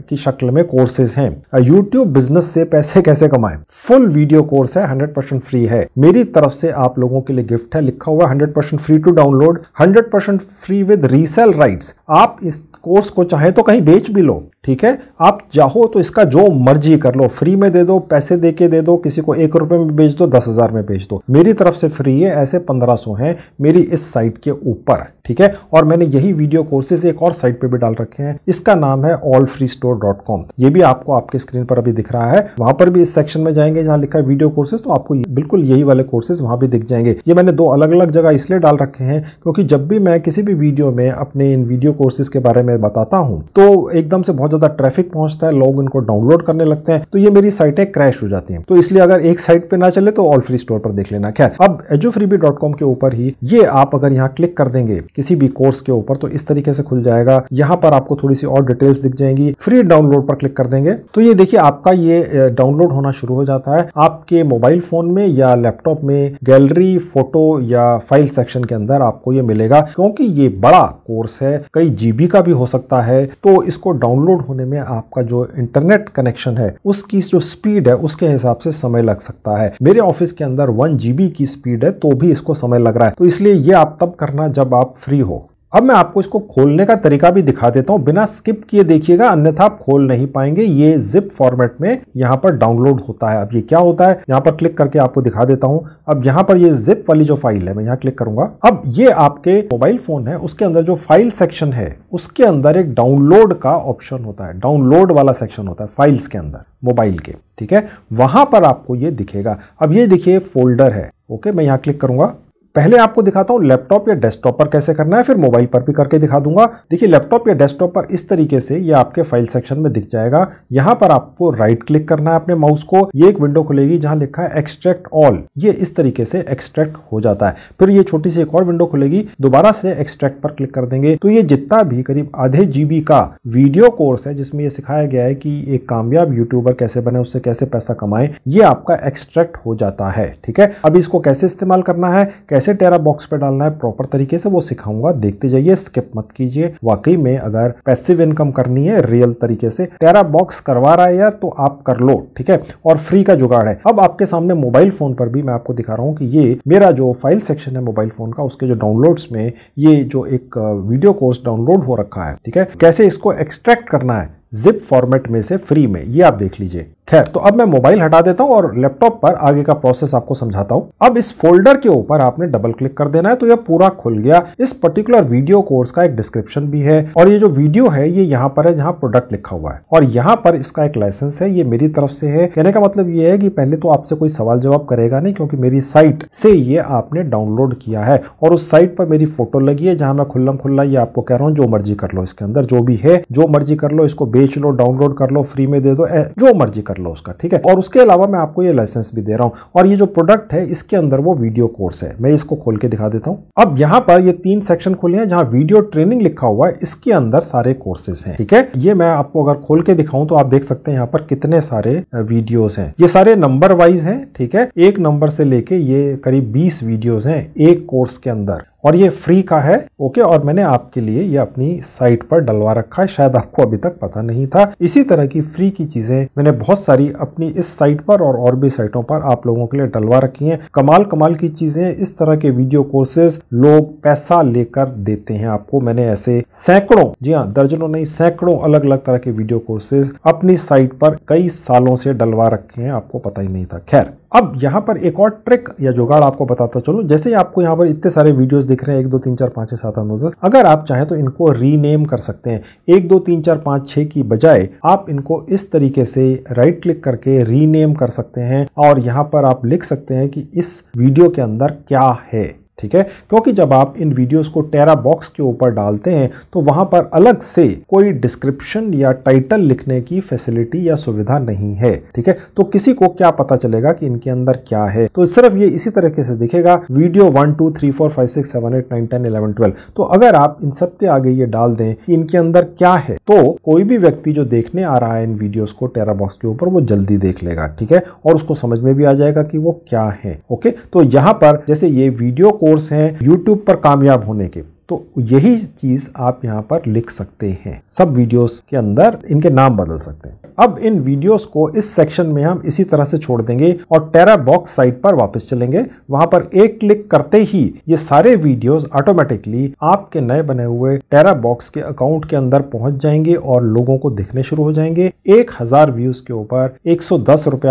की शक्ल में कोर्सेज हैं यूट्यूब बिजनेस से पैसे कैसे कमाएं फुल वीडियो कोर्स है हंड्रेड फ्री है मेरी तरफ से आप लोगों के लिए गिफ्ट है लिखा हुआ hundred free to download hundred free with resell right आप इस कोर्स को चाहे तो कहीं बेच भी लो ठीक है आप चाहो तो इसका जो मर्जी कर लो फ्री में दे दो पैसे दे के दे दो किसी को एक रुपए में बेच दो दस हज़ार में बेच दो मेरी तरफ से फ्री है ऐसे पंद्रह सौ है मेरी इस साइट के ऊपर ठीक है और मैंने यही वीडियो कोर्सेज एक और साइट पे भी डाल रखे हैं इसका नाम है all free store dot com ये भी आपको आपके स्क्रीन पर अभी दिख रहा है वहां पर भी इस सेक्शन में जाएंगे जहाँ लिखा है वीडियो कोर्सेज तो आपको बिल्कुल यही वाले कोर्सेज वहां भी दिख जाएंगे ये मैंने दो अलग अलग जगह इसलिए डाल रखे हैं क्योंकि जब भी मैं किसी भी वीडियो में अपने इन वीडियो कोर्सेज के बारे में बताता हूँ तो एकदम से बहुत ज़्यादा ट्रैफिक पहुंचता है लोग उनको डाउनलोड करने लगते हैं तो ये मेरी साइटें क्रैश हो जाती हैं तो इसलिए अगर एक साइट पे ना चले तो ऑल फ्री स्टोर पर देख लेना खैर अब एजोफ्रीबी डॉट कॉम के ऊपर ही ये आप अगर यहाँ क्लिक कर देंगे किसी भी कोर्स के ऊपर तो इस तरीके से खुल जाएगा यहाँ पर आपको थोड़ी सी और डिटेल्स दिख जाएंगी फ्री डाउनलोड पर क्लिक कर देंगे तो ये देखिए आपका ये डाउनलोड होना शुरू हो जाता है आपके मोबाइल फोन में या लैपटॉप में गैलरी फोटो या फाइल सेक्शन के अंदर आपको ये मिलेगा क्योंकि ये बड़ा कोर्स है कई जीबी का भी हो सकता है तो इसको डाउनलोड होने में आपका जो इंटरनेट कनेक्शन है उसकी जो स्पीड है उसके हिसाब से समय लग सकता है मेरे ऑफिस के अंदर वन जीबी की स्पीड है तो भी इसको समय लग रहा है तो इसलिए ये आप तब करना जब आप फ्री हो अब मैं आपको इसको खोलने का तरीका भी दिखा देता हूं बिना स्किप किए देखिएगा अन्यथा आप खोल नहीं पाएंगे ये जिप फॉर्मेट में यहां पर डाउनलोड होता है अब ये क्या होता है यहां पर क्लिक करके आपको दिखा देता हूं अब यहां पर ये जिप वाली जो फाइल है मैं यहाँ क्लिक करूंगा अब ये आपके मोबाइल फोन है उसके अंदर जो फाइल सेक्शन है उसके अंदर एक डाउनलोड का ऑप्शन होता है डाउनलोड वाला सेक्शन होता है फाइल्स के अंदर मोबाइल के ठीक है वहां पर आपको ये दिखेगा अब ये देखिए फोल्डर है ओके मैं यहाँ क्लिक करूंगा पहले आपको दिखाता हूँ लैपटॉप या डेस्कटॉप पर कैसे करना है फिर मोबाइल पर भी करके दिखा दूंगा देखिए लैपटॉप या डेस्कटॉप पर इस तरीके से ये आपके फाइल सेक्शन में दिख जाएगा यहाँ पर आपको राइट क्लिक करना है अपने माउस को ये एक विंडो खुलेगी जहाँ लिखा है एक्सट्रैक्ट ऑल ये इस तरीके से एक्सट्रैक्ट हो जाता है फिर ये छोटी सी एक और विंडो खुलेगी दोबारा से एक्सट्रैक्ट पर क्लिक कर देंगे तो ये जितना भी करीब आधे जीबी का वीडियो कोर्स है जिसमें ये सिखाया गया है कि एक कामयाब यूट्यूबर कैसे बने उससे कैसे पैसा कमाए ये आपका एक्सट्रैक्ट हो जाता है ठीक है अब इसको कैसे इस्तेमाल करना है कैसे कैसे टेरा बॉक्स पे डालना है प्रॉपर तरीके से वो सिखाऊंगा देखते जाइए स्किप मत कीजिए वाकई में अगर पैसिव इनकम करनी है रियल तरीके से टेरा बॉक्स करवा रहा है यार तो आप कर लो ठीक है और फ्री का जुगाड़ है अब आपके सामने मोबाइल फोन पर भी मैं आपको दिखा रहा हूँ कि ये मेरा जो फाइल सेक्शन है मोबाइल फोन का उसके जो डाउनलोड्स में ये जो एक वीडियो कोर्स डाउनलोड हो रखा है ठीक है कैसे इसको एक्सट्रैक्ट करना है जिप फॉर्मेट में से फ्री में ये आप देख लीजिए खैर तो अब मैं मोबाइल हटा देता हूँ और लैपटॉप पर आगे का प्रोसेस आपको समझाता हूँ अब इस फोल्डर के ऊपर आपने डबल क्लिक कर देना है तो यह पूरा खुल गया इस पर्टिकुलर वीडियो कोर्स का एक डिस्क्रिप्शन भी है और ये जो वीडियो है ये यहाँ पर है जहाँ प्रोडक्ट लिखा हुआ है और यहाँ पर इसका एक लाइसेंस है ये मेरी तरफ से है कहने का मतलब ये है कि पहले तो आपसे कोई सवाल जवाब करेगा नहीं क्योंकि मेरी साइट से ये आपने डाउनलोड किया है और उस साइट पर मेरी फोटो लगी है जहां मैं खुल्लम खुल्ला ये आपको कह रहा हूँ जो मर्जी कर लो इसके अंदर जो भी है जो मर्जी कर लो इसको बेच बेच लो डाउनलोड कर लो फ्री में दे दो जो मर्जी कर लो उसका ठीक है और उसके अलावा मैं आपको ये लाइसेंस भी दे रहा हूँ और ये जो प्रोडक्ट है इसके अंदर वो वीडियो कोर्स है मैं इसको खोल के दिखा देता हूँ अब यहाँ पर ये तीन सेक्शन खोले हैं जहाँ वीडियो ट्रेनिंग लिखा हुआ है इसके अंदर सारे कोर्सेज हैं ठीक है ये मैं आपको अगर खोल के दिखाऊं तो आप देख सकते हैं यहाँ पर कितने सारे वीडियोस हैं ये सारे नंबर वाइज हैं ठीक है एक नंबर से लेके ये करीब 20 वीडियोस हैं एक कोर्स के अंदर और ये फ्री का है ओके और मैंने आपके लिए ये अपनी साइट पर डलवा रखा है शायद आपको अभी तक पता नहीं था इसी तरह की फ्री की चीजें मैंने बहुत सारी अपनी इस साइट पर और और भी साइटों पर आप लोगों के लिए डलवा रखी हैं कमाल कमाल की चीजें इस तरह के वीडियो कोर्सेज लोग पैसा लेकर देते हैं आपको मैंने ऐसे सैकड़ों जी हाँ दर्जनों नहीं सैकड़ों अलग अलग तरह के वीडियो कोर्सेज अपनी साइट पर कई सालों से डलवा रखे हैं आपको पता ही नहीं था खैर अब यहाँ पर एक और ट्रिक या जुगाड़ आपको बताता चलो जैसे आपको यहाँ पर इतने सारे वीडियोस दिख रहे हैं एक दो तीन चार पाँच छः सात आठ नौ दस अगर आप चाहें तो इनको रीनेम कर सकते हैं एक दो तीन चार पाँच छः की बजाय आप इनको इस तरीके से राइट क्लिक करके रीनेम कर सकते हैं और यहाँ पर आप लिख सकते हैं कि इस वीडियो के अंदर क्या है ठीक है क्योंकि जब आप इन वीडियोस को टेरा बॉक्स के ऊपर डालते हैं तो वहां पर अलग से कोई डिस्क्रिप्शन या टाइटल लिखने की फैसिलिटी या सुविधा नहीं है ठीक है तो किसी को क्या पता चलेगा कि इनके अंदर क्या है तो सिर्फ ये इसी तरीके से दिखेगा video one two three four five six seven eight nine ten eleven twelve तो अगर आप इन सबके आगे ये डाल दें कि इनके अंदर क्या है तो कोई भी व्यक्ति जो देखने आ रहा है इन वीडियो को टेरा बॉक्स के ऊपर वो जल्दी देख लेगा ठीक है और उसको समझ में भी आ जाएगा कि वो क्या है ओके तो यहाँ पर जैसे ये वीडियो को कोर्स हैं यूट्यूब पर कामयाब होने के तो यही चीज़ आप यहाँ पर लिख सकते हैं सब वीडियोस के अंदर इनके नाम बदल सकते हैं अब इन वीडियोस को इस सेक्शन में हम इसी तरह से छोड़ देंगे और टेरा बॉक्स साइट पर वापस चलेंगे वहां पर एक क्लिक करते ही ये सारे वीडियोस ऑटोमेटिकली आपके नए बने हुए टेरा बॉक्स के अकाउंट के अंदर पहुंच जाएंगे और लोगों को दिखने शुरू हो जाएंगे एक हजार व्यूज के ऊपर एक सौ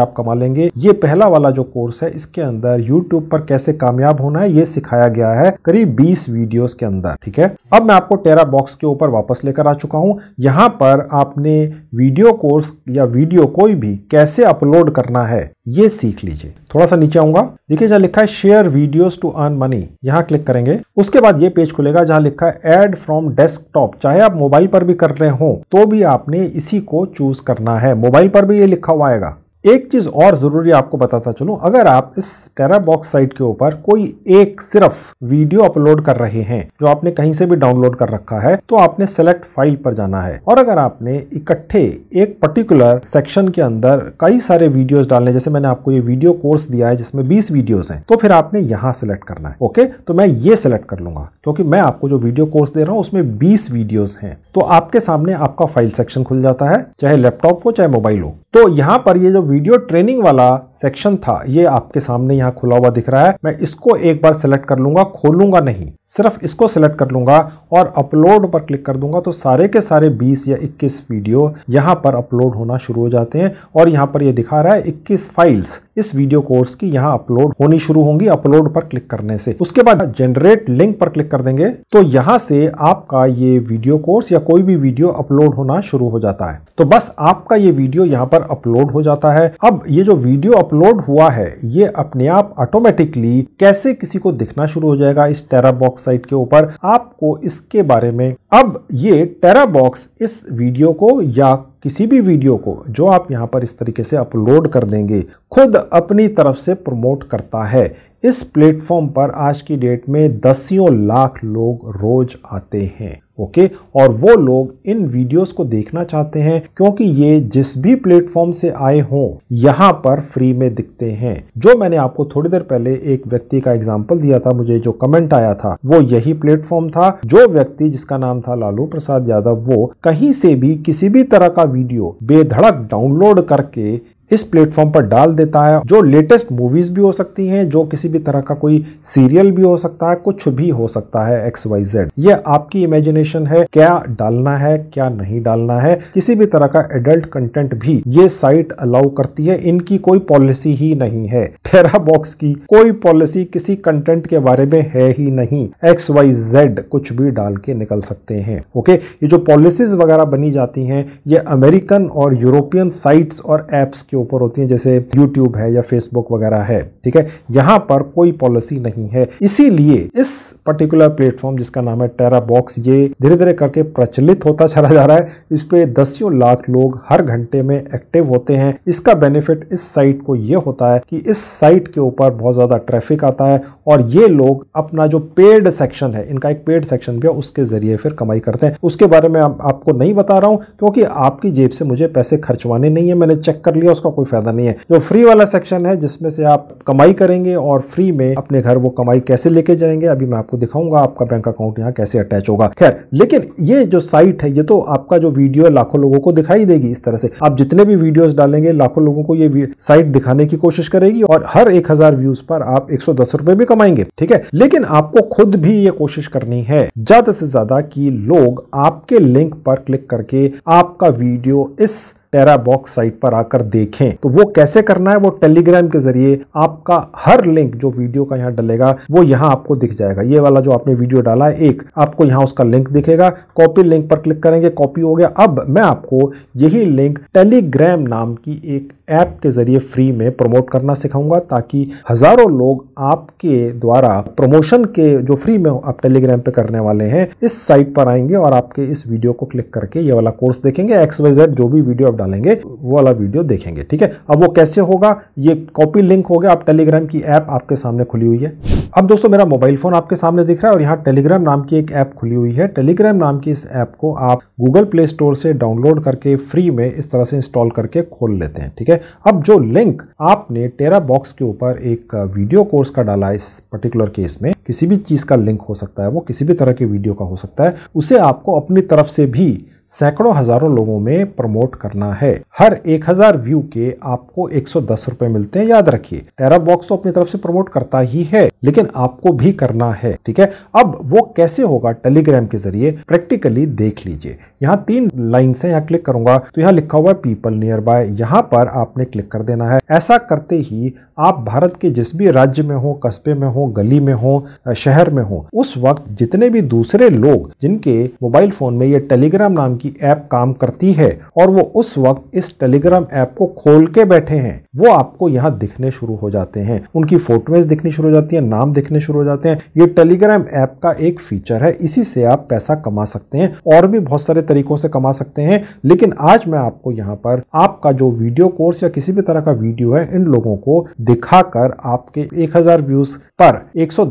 आप कमा लेंगे ये पहला वाला जो कोर्स है इसके अंदर यूट्यूब पर कैसे कामयाब होना है ये सिखाया गया है करीब बीस वीडियोज के अंदर अंदर ठीक है अब मैं आपको टेरा बॉक्स के ऊपर वापस लेकर आ चुका हूं यहां पर आपने वीडियो कोर्स या वीडियो कोई भी कैसे अपलोड करना है ये सीख लीजिए थोड़ा सा नीचे आऊंगा देखिए जहां लिखा है share videos to earn money यहाँ क्लिक करेंगे उसके बाद ये पेज खुलेगा जहां लिखा है एड फ्रॉम डेस्कटॉप चाहे आप मोबाइल पर भी कर रहे हो तो भी आपने इसी को चूज करना है मोबाइल पर भी ये लिखा हुआ आएगा एक चीज़ और ज़रूरी आपको बताता चलूँ अगर आप इस टेरा बॉक्स साइट के ऊपर कोई एक सिर्फ वीडियो अपलोड कर रहे हैं जो आपने कहीं से भी डाउनलोड कर रखा है तो आपने सेलेक्ट फाइल पर जाना है और अगर आपने इकट्ठे एक पर्टिकुलर सेक्शन के अंदर कई सारे वीडियोस डालने जैसे मैंने आपको ये वीडियो कोर्स दिया है जिसमें बीस वीडियोज है तो फिर आपने यहाँ सेलेक्ट करना है ओके तो मैं ये सिलेक्ट कर लूंगा क्योंकि मैं आपको जो वीडियो कोर्स दे रहा हूँ उसमें बीस वीडियोज है तो आपके सामने आपका फाइल सेक्शन खुल जाता है चाहे लैपटॉप हो चाहे मोबाइल हो तो यहाँ पर ये जो वीडियो ट्रेनिंग वाला सेक्शन था ये आपके सामने यहाँ खुला हुआ दिख रहा है मैं इसको एक बार सेलेक्ट कर लूंगा खोलूंगा नहीं सिर्फ इसको सेलेक्ट कर लूंगा और अपलोड पर क्लिक कर दूंगा तो सारे के सारे 20 या 21 वीडियो यहाँ पर अपलोड होना शुरू हो जाते हैं और यहाँ पर ये यह दिखा रहा है 21 फाइल्स इस वीडियो कोर्स की यहाँ अपलोड होनी शुरू होंगी अपलोड पर क्लिक करने से उसके बाद जनरेट लिंक पर क्लिक कर देंगे तो यहाँ से आपका ये वीडियो कोर्स या कोई भी वीडियो अपलोड होना शुरू हो जाता है तो बस आपका ये वीडियो यहाँ पर अपलोड हो जाता है अब ये जो वीडियो अपलोड हुआ है ये अपने आप ऑटोमेटिकली कैसे किसी को दिखना शुरू हो जाएगा इस टेराबॉक्स साइट के ऊपर आपको इसके बारे में अब ये टेराबॉक्स इस वीडियो को या किसी भी वीडियो को जो आप यहाँ पर इस तरीके से अपलोड कर देंगे खुद अपनी तरफ से प्रमोट करता है इस प्लेटफॉर्म पर आज की डेट में दसियों लाख लोग रोज आते हैं ओके और वो लोग इन वीडियोस को देखना चाहते हैं क्योंकि ये जिस भी प्लेटफॉर्म से आए हों यहाँ पर फ्री में दिखते हैं जो मैंने आपको थोड़ी देर पहले एक व्यक्ति का एग्जाम्पल दिया था मुझे जो कमेंट आया था वो यही प्लेटफॉर्म था जो व्यक्ति जिसका नाम था लालू प्रसाद यादव वो कहीं से भी किसी भी तरह का वीडियो बेधड़क डाउनलोड करके इस प्लेटफॉर्म पर डाल देता है जो लेटेस्ट मूवीज़ भी हो सकती हैं जो किसी भी तरह का कोई सीरियल भी हो सकता है कुछ भी हो सकता है एक्स वाई जेड ये आपकी इमेजिनेशन है क्या डालना है क्या नहीं डालना है किसी भी तरह का एडल्ट कंटेंट भी ये साइट अलाउ करती है इनकी कोई पॉलिसी ही नहीं है टेरा बॉक्स की कोई पॉलिसी किसी कंटेंट के बारे में है ही नहीं एक्स वाई जेड कुछ भी डाल के निकल सकते हैं ओके ये जो पॉलिसीज वगैरह बनी जाती हैं ये अमेरिकन और यूरोपियन साइट्स और एप्स के के ऊपर होती हैं जैसे यूट्यूब है या फेसबुक वगैरह है ठीक है यहाँ पर कोई पॉलिसी नहीं है इसीलिए इस पर्टिकुलर प्लेटफॉर्म जिसका नाम है टेरा बॉक्स ये धीरे धीरे करके प्रचलित होता चला जा रहा है इस पर दसियों लाख लोग हर घंटे में एक्टिव होते हैं इसका बेनिफिट इस साइट को ये होता है कि इस साइट के ऊपर बहुत ज़्यादा ट्रैफिक आता है और ये लोग अपना जो पेड सेक्शन है इनका एक पेड सेक्शन भी है उसके ज़रिए फिर कमाई करते हैं उसके बारे में आप, आपको नहीं बता रहा हूँ क्योंकि आपकी जेब से मुझे पैसे खर्चवाने नहीं है मैंने चेक कर लिया उसका उसका कोई फ़ायदा नहीं है जो फ्री वाला सेक्शन है जिसमें से आप कमाई करेंगे और फ्री में अपने घर वो कमाई कैसे लेके जाएंगे अभी मैं आपको दिखाऊंगा आपका बैंक अकाउंट यहाँ कैसे अटैच होगा खैर लेकिन ये जो साइट है ये तो आपका जो वीडियो लाखों लोगों को दिखाई देगी इस तरह से आप जितने भी वीडियोज डालेंगे लाखों लोगों को ये साइट दिखाने की कोशिश करेगी और हर एक व्यूज पर आप एक भी कमाएंगे ठीक है लेकिन आपको खुद भी ये कोशिश करनी है ज्यादा से ज्यादा कि लोग आपके लिंक पर क्लिक करके आपका वीडियो इस टेरा बॉक्स साइट पर आकर देखें तो वो कैसे करना है वो टेलीग्राम के जरिए आपका हर लिंक जो वीडियो का यहाँ डलेगा वो यहाँ आपको दिख जाएगा ये वाला जो आपने वीडियो डाला है एक आपको यहाँ उसका लिंक दिखेगा कॉपी लिंक पर क्लिक करेंगे कॉपी हो गया अब मैं आपको यही लिंक टेलीग्राम नाम की एक ऐप के जरिए फ्री में प्रमोट करना सिखाऊंगा ताकि हजारों लोग आपके द्वारा प्रमोशन के जो फ्री में आप टेलीग्राम पे करने वाले हैं इस साइट पर आएंगे और आपके इस वीडियो को क्लिक करके ये वाला कोर्स देखेंगे एक्स वाई जेड जो भी वीडियो आप डालेंगे वो वाला वीडियो देखेंगे ठीक है अब वो कैसे होगा ये कॉपी लिंक हो गया आप टेलीग्राम की ऐप आपके सामने खुली हुई है अब दोस्तों मेरा मोबाइल फ़ोन आपके सामने दिख रहा है और यहाँ टेलीग्राम नाम की एक ऐप खुली हुई है टेलीग्राम नाम की इस ऐप को आप गूगल प्ले स्टोर से डाउनलोड करके फ्री में इस तरह से इंस्टॉल करके खोल लेते हैं ठीक है अब जो लिंक आपने टेरा बॉक्स के ऊपर एक वीडियो कोर्स का डाला इस पर्टिकुलर केस में किसी भी चीज़ का लिंक हो सकता है वो किसी भी तरह के वीडियो का हो सकता है उसे आपको अपनी तरफ से भी सैकड़ों हजारों लोगों में प्रमोट करना है हर 1000 व्यू के आपको दस रूपए मिलते हैं याद रखिए टेरा बॉक्स तो अपनी तरफ से प्रमोट करता ही है लेकिन आपको भी करना है ठीक है अब वो कैसे होगा टेलीग्राम के जरिए प्रैक्टिकली देख लीजिए यहाँ तीन लाइन है यहाँ क्लिक करूंगा तो यहाँ लिखा हुआ है पीपल नियर बाय यहाँ पर आपने क्लिक कर देना है ऐसा करते ही आप भारत के जिस भी राज्य में हो कस्बे में हो गली में हो शहर में हो उस वक्त जितने भी दूसरे लोग जिनके मोबाइल फोन में ये टेलीग्राम नाम की ऐप काम करती है और वो उस वक्त इस टेलीग्राम ऐप को खोल के बैठे हैं वो आपको यहाँ दिखने शुरू हो जाते हैं उनकी फोटोज दिखनी शुरू हो जाती है नाम दिखने शुरू हो जाते हैं ये टेलीग्राम ऐप का एक फीचर है इसी से आप पैसा कमा सकते हैं और भी बहुत सारे तरीकों से कमा सकते हैं लेकिन आज मैं आपको यहाँ पर आपका जो वीडियो कोर्स या किसी भी तरह का वीडियो है इन लोगों को दिखाकर आपके एक व्यूज पर एक सौ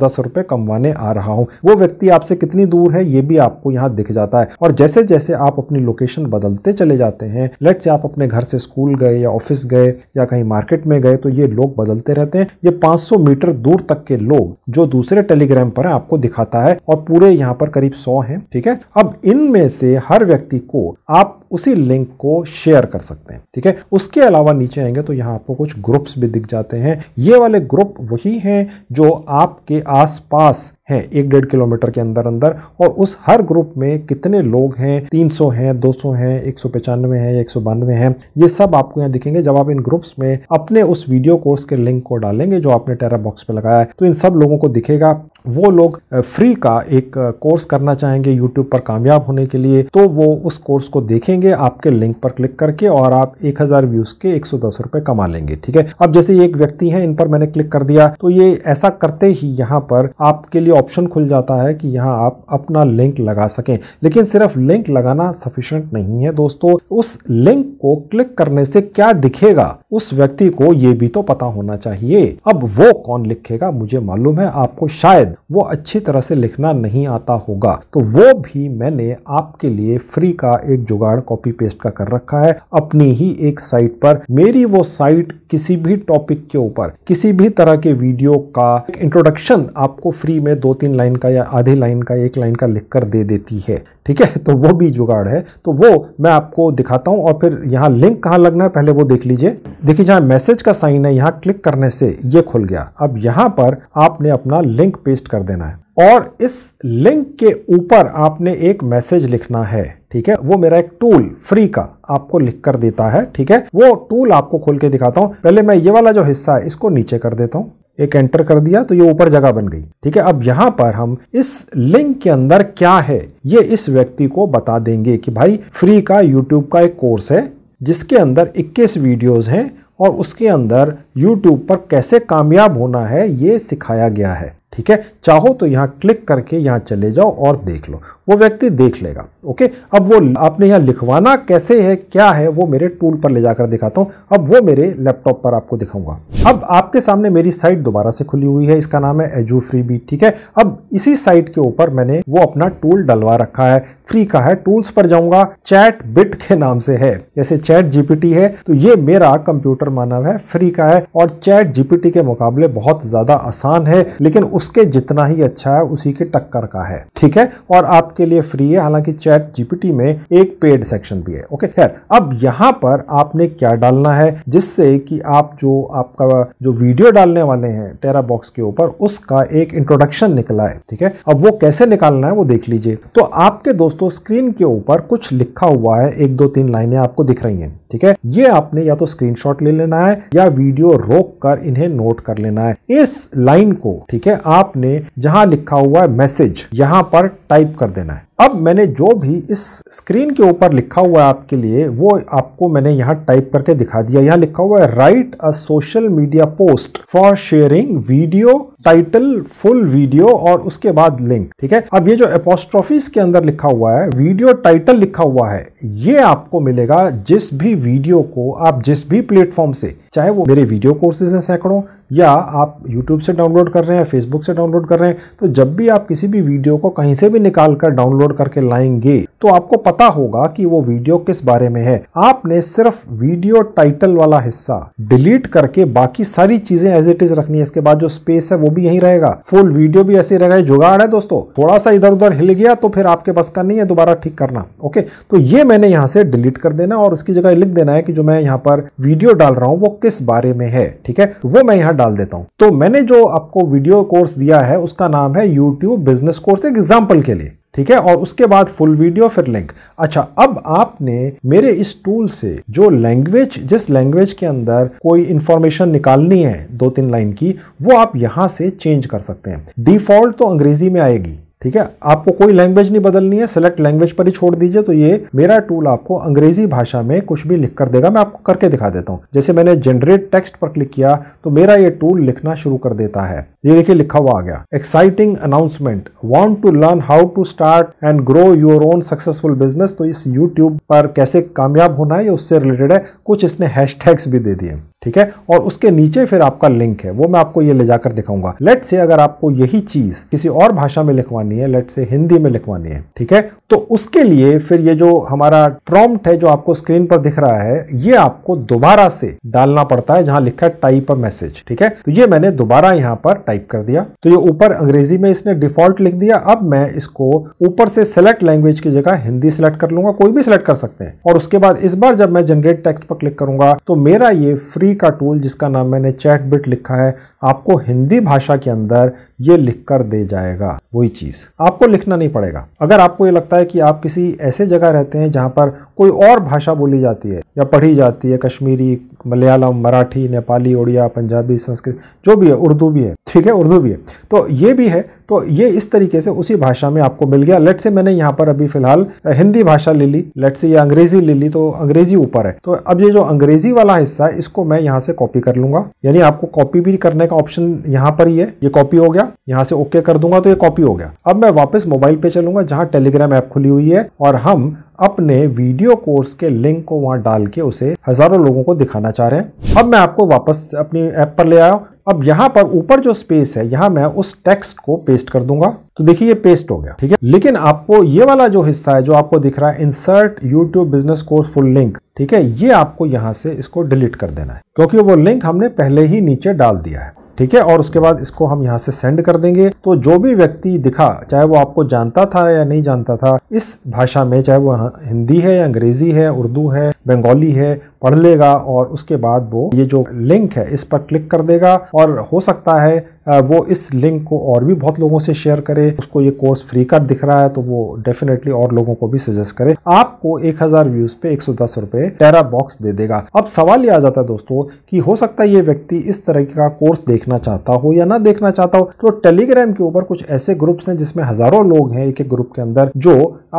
कमवाने आ रहा हूँ वो व्यक्ति आपसे कितनी दूर है ये भी आपको यहाँ दिख जाता है और जैसे जैसे आप अपनी लोकेशन बदलते चले जाते हैं लेट से आप अपने घर से स्कूल गए या ऑफिस गए या कहीं मार्केट में गए तो ये लोग बदलते रहते हैं ये 500 मीटर दूर तक के लोग जो दूसरे टेलीग्राम पर है आपको दिखाता है और पूरे यहाँ पर करीब सौ है ठीक है अब इनमें से हर व्यक्ति को आप उसी लिंक को शेयर कर सकते हैं ठीक है उसके अलावा नीचे आएंगे तो यहाँ आपको कुछ ग्रुप्स भी दिख जाते हैं ये वाले ग्रुप वही हैं जो आपके आसपास हैं एक डेढ़ किलोमीटर के अंदर अंदर और उस हर ग्रुप में कितने लोग हैं 300 हैं 200 हैं एक सौ पचानवे हैं एक सौ बानवे हैं ये सब आपको यहाँ दिखेंगे जब आप इन ग्रुप्स में अपने उस वीडियो कोर्स के लिंक को डालेंगे जो आपने टेरा बॉक्स पर लगाया है तो इन सब लोगों को दिखेगा वो लोग फ्री का एक कोर्स करना चाहेंगे यूट्यूब पर कामयाब होने के लिए तो वो उस कोर्स को देखेंगे आपके लिंक पर क्लिक करके और आप 1000 व्यूज़ के एक रुपए कमा लेंगे ठीक है अब जैसे ये एक व्यक्ति है इन पर मैंने क्लिक कर दिया तो ये ऐसा करते ही यहाँ पर आपके लिए ऑप्शन खुल जाता है कि यहाँ आप अपना लिंक लगा सकें लेकिन सिर्फ लिंक लगाना सफिशेंट नहीं है दोस्तों उस लिंक को क्लिक करने से क्या दिखेगा उस व्यक्ति को ये भी तो पता होना चाहिए अब वो कौन लिखेगा मुझे मालूम है आपको शायद वो अच्छी तरह से लिखना नहीं आता होगा तो वो भी मैंने आपके लिए फ्री का एक जुगाड़ कॉपी पेस्ट का कर रखा है अपनी ही एक साइट पर मेरी वो साइट किसी भी टॉपिक के ऊपर किसी भी तरह के वीडियो का इंट्रोडक्शन आपको फ्री में दो तीन लाइन का या आधे लाइन का एक लाइन का लिख कर दे देती है ठीक है तो वो भी जुगाड़ है तो वो मैं आपको दिखाता हूँ और फिर यहाँ लिंक कहाँ लगना है पहले वो देख लीजिए देखिए जहाँ मैसेज का साइन है यहाँ क्लिक करने से ये खुल गया अब यहाँ पर आपने अपना लिंक पेस्ट कर देना है और इस लिंक के ऊपर आपने एक मैसेज लिखना है ठीक है वो मेरा एक टूल फ्री का आपको लिख कर देता है ठीक है वो टूल आपको खोल के दिखाता हूँ पहले मैं ये वाला जो हिस्सा है इसको नीचे कर देता हूँ एक एंटर कर दिया तो ये ऊपर जगह बन गई ठीक है अब यहाँ पर हम इस लिंक के अंदर क्या है ये इस व्यक्ति को बता देंगे कि भाई फ्री का यूट्यूब का एक कोर्स है जिसके अंदर 21 वीडियोस हैं और उसके अंदर यूट्यूब पर कैसे कामयाब होना है ये सिखाया गया है ठीक है चाहो तो यहाँ क्लिक करके यहाँ चले जाओ और देख लो वो व्यक्ति देख लेगा ओके अब वो आपने यहाँ लिखवाना कैसे है क्या है वो मेरे टूल पर ले जाकर दिखाता हूँ अब वो मेरे लैपटॉप पर आपको दिखाऊंगा अब आपके सामने मेरी साइट दोबारा से खुली हुई है इसका नाम है एजू फ्री बी ठीक है अब इसी साइट के ऊपर मैंने वो अपना टूल डलवा रखा है फ्री का है टूल्स पर जाऊंगा चैट बिट के नाम से है जैसे चैट जीपीटी है तो ये मेरा कंप्यूटर मानव है फ्री का है और चैट जीपीटी के मुकाबले बहुत ज्यादा आसान है लेकिन उसके जितना ही अच्छा है उसी के टक्कर का है ठीक है और आप आपके लिए फ्री है हालांकि चैट जीपीटी में एक पेड सेक्शन भी है ओके खैर अब यहाँ पर आपने क्या डालना है जिससे कि आप जो आपका जो वीडियो डालने वाले हैं टेरा बॉक्स के ऊपर उसका एक इंट्रोडक्शन निकला है ठीक है अब वो कैसे निकालना है वो देख लीजिए तो आपके दोस्तों स्क्रीन के ऊपर कुछ लिखा हुआ है एक दो तीन लाइनें आपको दिख रही हैं ठीक है ये आपने या तो स्क्रीनशॉट ले लेना है या वीडियो रोक कर इन्हें नोट कर लेना है इस लाइन को ठीक है आपने जहां लिखा हुआ है मैसेज यहां पर टाइप कर देना देना है अब मैंने जो भी इस स्क्रीन के ऊपर लिखा हुआ है आपके लिए वो आपको मैंने यहाँ टाइप करके दिखा दिया यहाँ लिखा हुआ है write a social media post for sharing video title full video और उसके बाद लिंक ठीक है अब ये जो एपोस्ट्रॉफीज के अंदर लिखा हुआ है वीडियो टाइटल लिखा हुआ है ये आपको मिलेगा जिस भी वीडियो को आप जिस भी प्लेटफॉर्म से चाहे वो मेरे वीडियो कोर्सेज हैं सैकड़ों या आप यूट्यूब से डाउनलोड कर रहे हैं फेसबुक से डाउनलोड कर रहे हैं तो जब भी आप किसी भी वीडियो को कहीं से भी निकाल कर डाउनलोड करके लाएंगे तो आपको पता होगा कि वो वीडियो किस बारे में है आपने सिर्फ वीडियो टाइटल वाला हिस्सा डिलीट करके बाकी सारी चीजें एज इट इज रखनी है इसके बाद जो स्पेस है वो भी यही रहेगा फुल वीडियो भी ऐसे रहेगा जुगाड़ है दोस्तों थोड़ा सा इधर उधर हिल गया तो फिर आपके बस का नहीं है दोबारा ठीक करना ओके तो ये मैंने यहाँ से डिलीट कर देना और उसकी जगह लिख देना है कि जो मैं यहाँ पर वीडियो डाल रहा हूँ वो किस बारे में है ठीक है वो मैं यहाँ डाल देता हूँ तो मैंने जो आपको वीडियो कोर्स दिया है उसका नाम है यूट्यूब बिजनेस कोर्स एग्जाम्पल के लिए ठीक है और उसके बाद फुल वीडियो फिर लिंक अच्छा अब आपने मेरे इस टूल से जो लैंग्वेज जिस लैंग्वेज के अंदर कोई इंफॉर्मेशन निकालनी है दो तीन लाइन की वो आप यहां से चेंज कर सकते हैं डिफॉल्ट तो अंग्रेजी में आएगी ठीक है आपको कोई लैंग्वेज नहीं बदलनी है सिलेक्ट लैंग्वेज पर ही छोड़ दीजिए तो ये मेरा टूल आपको अंग्रेजी भाषा में कुछ भी लिख कर देगा मैं आपको करके दिखा देता हूँ जैसे मैंने जनरेट टेक्स्ट पर क्लिक किया तो मेरा ये टूल लिखना शुरू कर देता है ये देखिए लिखा हुआ आ गया exciting announcement want to learn how to start and grow your own successful business तो इस यूट्यूब पर कैसे कामयाब होना है उससे रिलेटेड है कुछ इसने हैश भी दे दिए ठीक है और उसके नीचे फिर आपका लिंक है वो मैं आपको ये ले जाकर दिखाऊंगा लेट से अगर आपको यही चीज किसी और भाषा में लिखवानी है लेट से हिंदी में लिखवानी है ठीक है तो उसके लिए फिर ये जो हमारा प्रॉम्प्ट है जो आपको स्क्रीन पर दिख रहा है ये आपको दोबारा से डालना पड़ता है जहां लिखा है टाइप अ मैसेज ठीक है तो ये मैंने दोबारा यहाँ पर टाइप कर दिया तो ये ऊपर अंग्रेजी में इसने डिफॉल्ट लिख दिया अब मैं इसको ऊपर से सिलेक्ट लैंग्वेज की जगह हिंदी सिलेक्ट कर लूंगा कोई भी सिलेक्ट कर सकते हैं और उसके बाद इस बार जब मैं जनरेट टेक्स्ट पर क्लिक करूंगा तो मेरा ये फ्री ही का टूल जिसका नाम मैंने चैट बिट लिखा है आपको हिंदी भाषा के अंदर ये लिख कर दे जाएगा वही चीज़ आपको लिखना नहीं पड़ेगा अगर आपको ये लगता है कि आप किसी ऐसे जगह रहते हैं जहां पर कोई और भाषा बोली जाती है या पढ़ी जाती है कश्मीरी मलयालम मराठी नेपाली उड़िया पंजाबी संस्कृत जो भी है उर्दू भी है ठीक है उर्दू भी है तो ये भी है तो ये इस तरीके से उसी भाषा में आपको मिल गया लेट से मैंने यहाँ पर अभी फिलहाल हिंदी भाषा ले ली लेट से ये अंग्रेजी ले ली तो अंग्रेजी ऊपर है तो अब ये जो अंग्रेजी वाला हिस्सा है इसको मैं यहाँ से कॉपी कर लूंगा यानी आपको कॉपी भी करने का ऑप्शन यहाँ पर ही है ये कॉपी हो गया यहाँ से ओके कर दूंगा तो ये कॉपी हो गया अब मैं वापस मोबाइल पे चलूंगा जहाँ टेलीग्राम ऐप खुली हुई है और हम अपने वीडियो कोर्स के लिंक को वहां डाल के उसे हजारों लोगों को दिखाना चाह रहे हैं अब मैं आपको वापस अपनी ऐप पर ले आया अब यहाँ पर ऊपर जो स्पेस है यहाँ मैं उस टेक्स्ट को पेस्ट कर दूंगा तो देखिए ये पेस्ट हो गया ठीक है लेकिन आपको ये वाला जो हिस्सा है जो आपको दिख रहा है insert YouTube business course full link ठीक है ये आपको यहाँ से इसको डिलीट कर देना है क्योंकि वो लिंक हमने पहले ही नीचे डाल दिया है ठीक है और उसके बाद इसको हम यहाँ से सेंड कर देंगे तो जो भी व्यक्ति दिखा चाहे वो आपको जानता था या नहीं जानता था इस भाषा में चाहे वो हिंदी है या अंग्रेजी है उर्दू है बंगाली है पढ़ लेगा और उसके बाद वो ये जो लिंक है इस पर क्लिक कर देगा और हो सकता है वो इस लिंक को और भी बहुत लोगों से शेयर करे उसको ये कोर्स फ्री का दिख रहा है तो वो डेफिनेटली और लोगों को भी सजेस्ट करे आपको एक हजार व्यूज पे एक सौ दस रुपए टेरा बॉक्स दे देगा अब सवाल ये आ जाता है दोस्तों कि हो सकता है ये व्यक्ति इस तरह का कोर्स देख देखना चाहता हो या ना देखना चाहता हो तो टेलीग्राम के ऊपर कुछ ऐसे ग्रुप्स हैं जिसमें हजारों लोग हैं एक एक ग्रुप के अंदर जो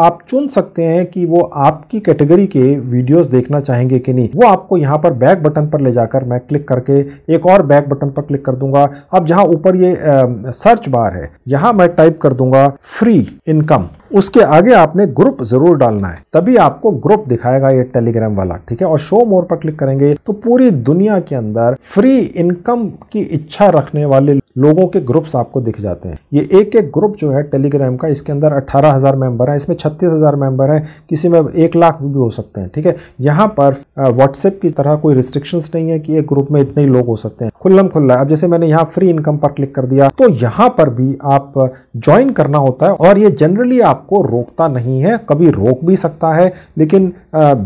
आप चुन सकते हैं कि वो आपकी कैटेगरी के वीडियोस देखना चाहेंगे कि नहीं वो आपको यहाँ पर बैक बटन पर ले जाकर मैं क्लिक करके एक और बैक बटन पर क्लिक कर दूंगा अब जहाँ ऊपर ये आ, सर्च बार है यहाँ मैं टाइप कर दूंगा फ्री इनकम उसके आगे आपने ग्रुप जरूर डालना है तभी आपको ग्रुप दिखाएगा ये टेलीग्राम वाला ठीक है और शो मोर पर क्लिक करेंगे तो पूरी दुनिया के अंदर फ्री इनकम की इच्छा रखने वाले लोगों के ग्रुप्स आपको दिख जाते हैं ये एक एक ग्रुप जो है टेलीग्राम का इसके अंदर 18,000 हज़ार मेम्बर हैं इसमें छत्तीस हज़ार मेम्बर हैं किसी में एक लाख भी हो सकते हैं ठीक है यहाँ पर व्हाट्सएप की तरह कोई रिस्ट्रिक्शंस नहीं है कि एक ग्रुप में इतने ही लोग हो सकते हैं खुल्लम खुल्ला अब जैसे मैंने यहाँ फ्री इनकम पर क्लिक कर दिया तो यहाँ पर भी आप ज्वाइन करना होता है और ये जनरली आप आपको रोकता नहीं है कभी रोक भी सकता है लेकिन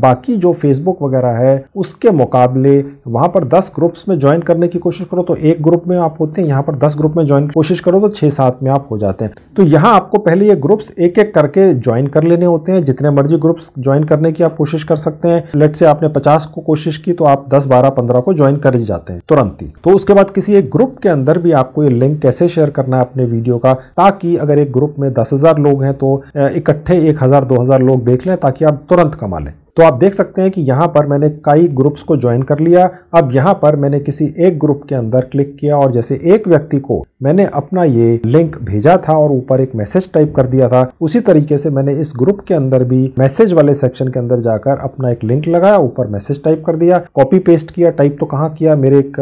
बाकी जो फेसबुक वगैरह है उसके मुकाबले वहाँ पर दस ग्रुप्स में ज्वाइन करने की कोशिश करो तो एक ग्रुप में आप होते हैं यहाँ पर दस ग्रुप में ज्वाइन कोशिश करो तो छः सात में आप हो जाते हैं तो यहाँ आपको पहले ये ग्रुप्स एक एक करके ज्वाइन कर लेने होते हैं जितने मर्जी ग्रुप्स ज्वाइन करने की आप कोशिश कर सकते हैं लेट से आपने पचास को कोशिश की तो आप दस बारह पंद्रह को ज्वाइन कर ही जाते हैं तुरंत ही तो उसके बाद किसी एक ग्रुप के अंदर भी आपको ये लिंक कैसे शेयर करना है अपने वीडियो का ताकि अगर एक ग्रुप में दस हजार लोग हैं तो इकट्ठे एक हज़ार दो हज़ार लोग देख लें ताकि आप तुरंत कमा लें तो आप देख सकते हैं कि यहाँ पर मैंने कई ग्रुप्स को ज्वाइन कर लिया अब यहाँ पर मैंने किसी एक ग्रुप के अंदर क्लिक किया और जैसे एक व्यक्ति को मैंने अपना ये लिंक भेजा था और ऊपर एक मैसेज टाइप कर दिया था उसी तरीके से मैंने इस ग्रुप के अंदर भी मैसेज वाले सेक्शन के अंदर जाकर अपना एक लिंक लगाया ऊपर मैसेज टाइप कर दिया कॉपी पेस्ट किया टाइप तो कहाँ किया मेरे एक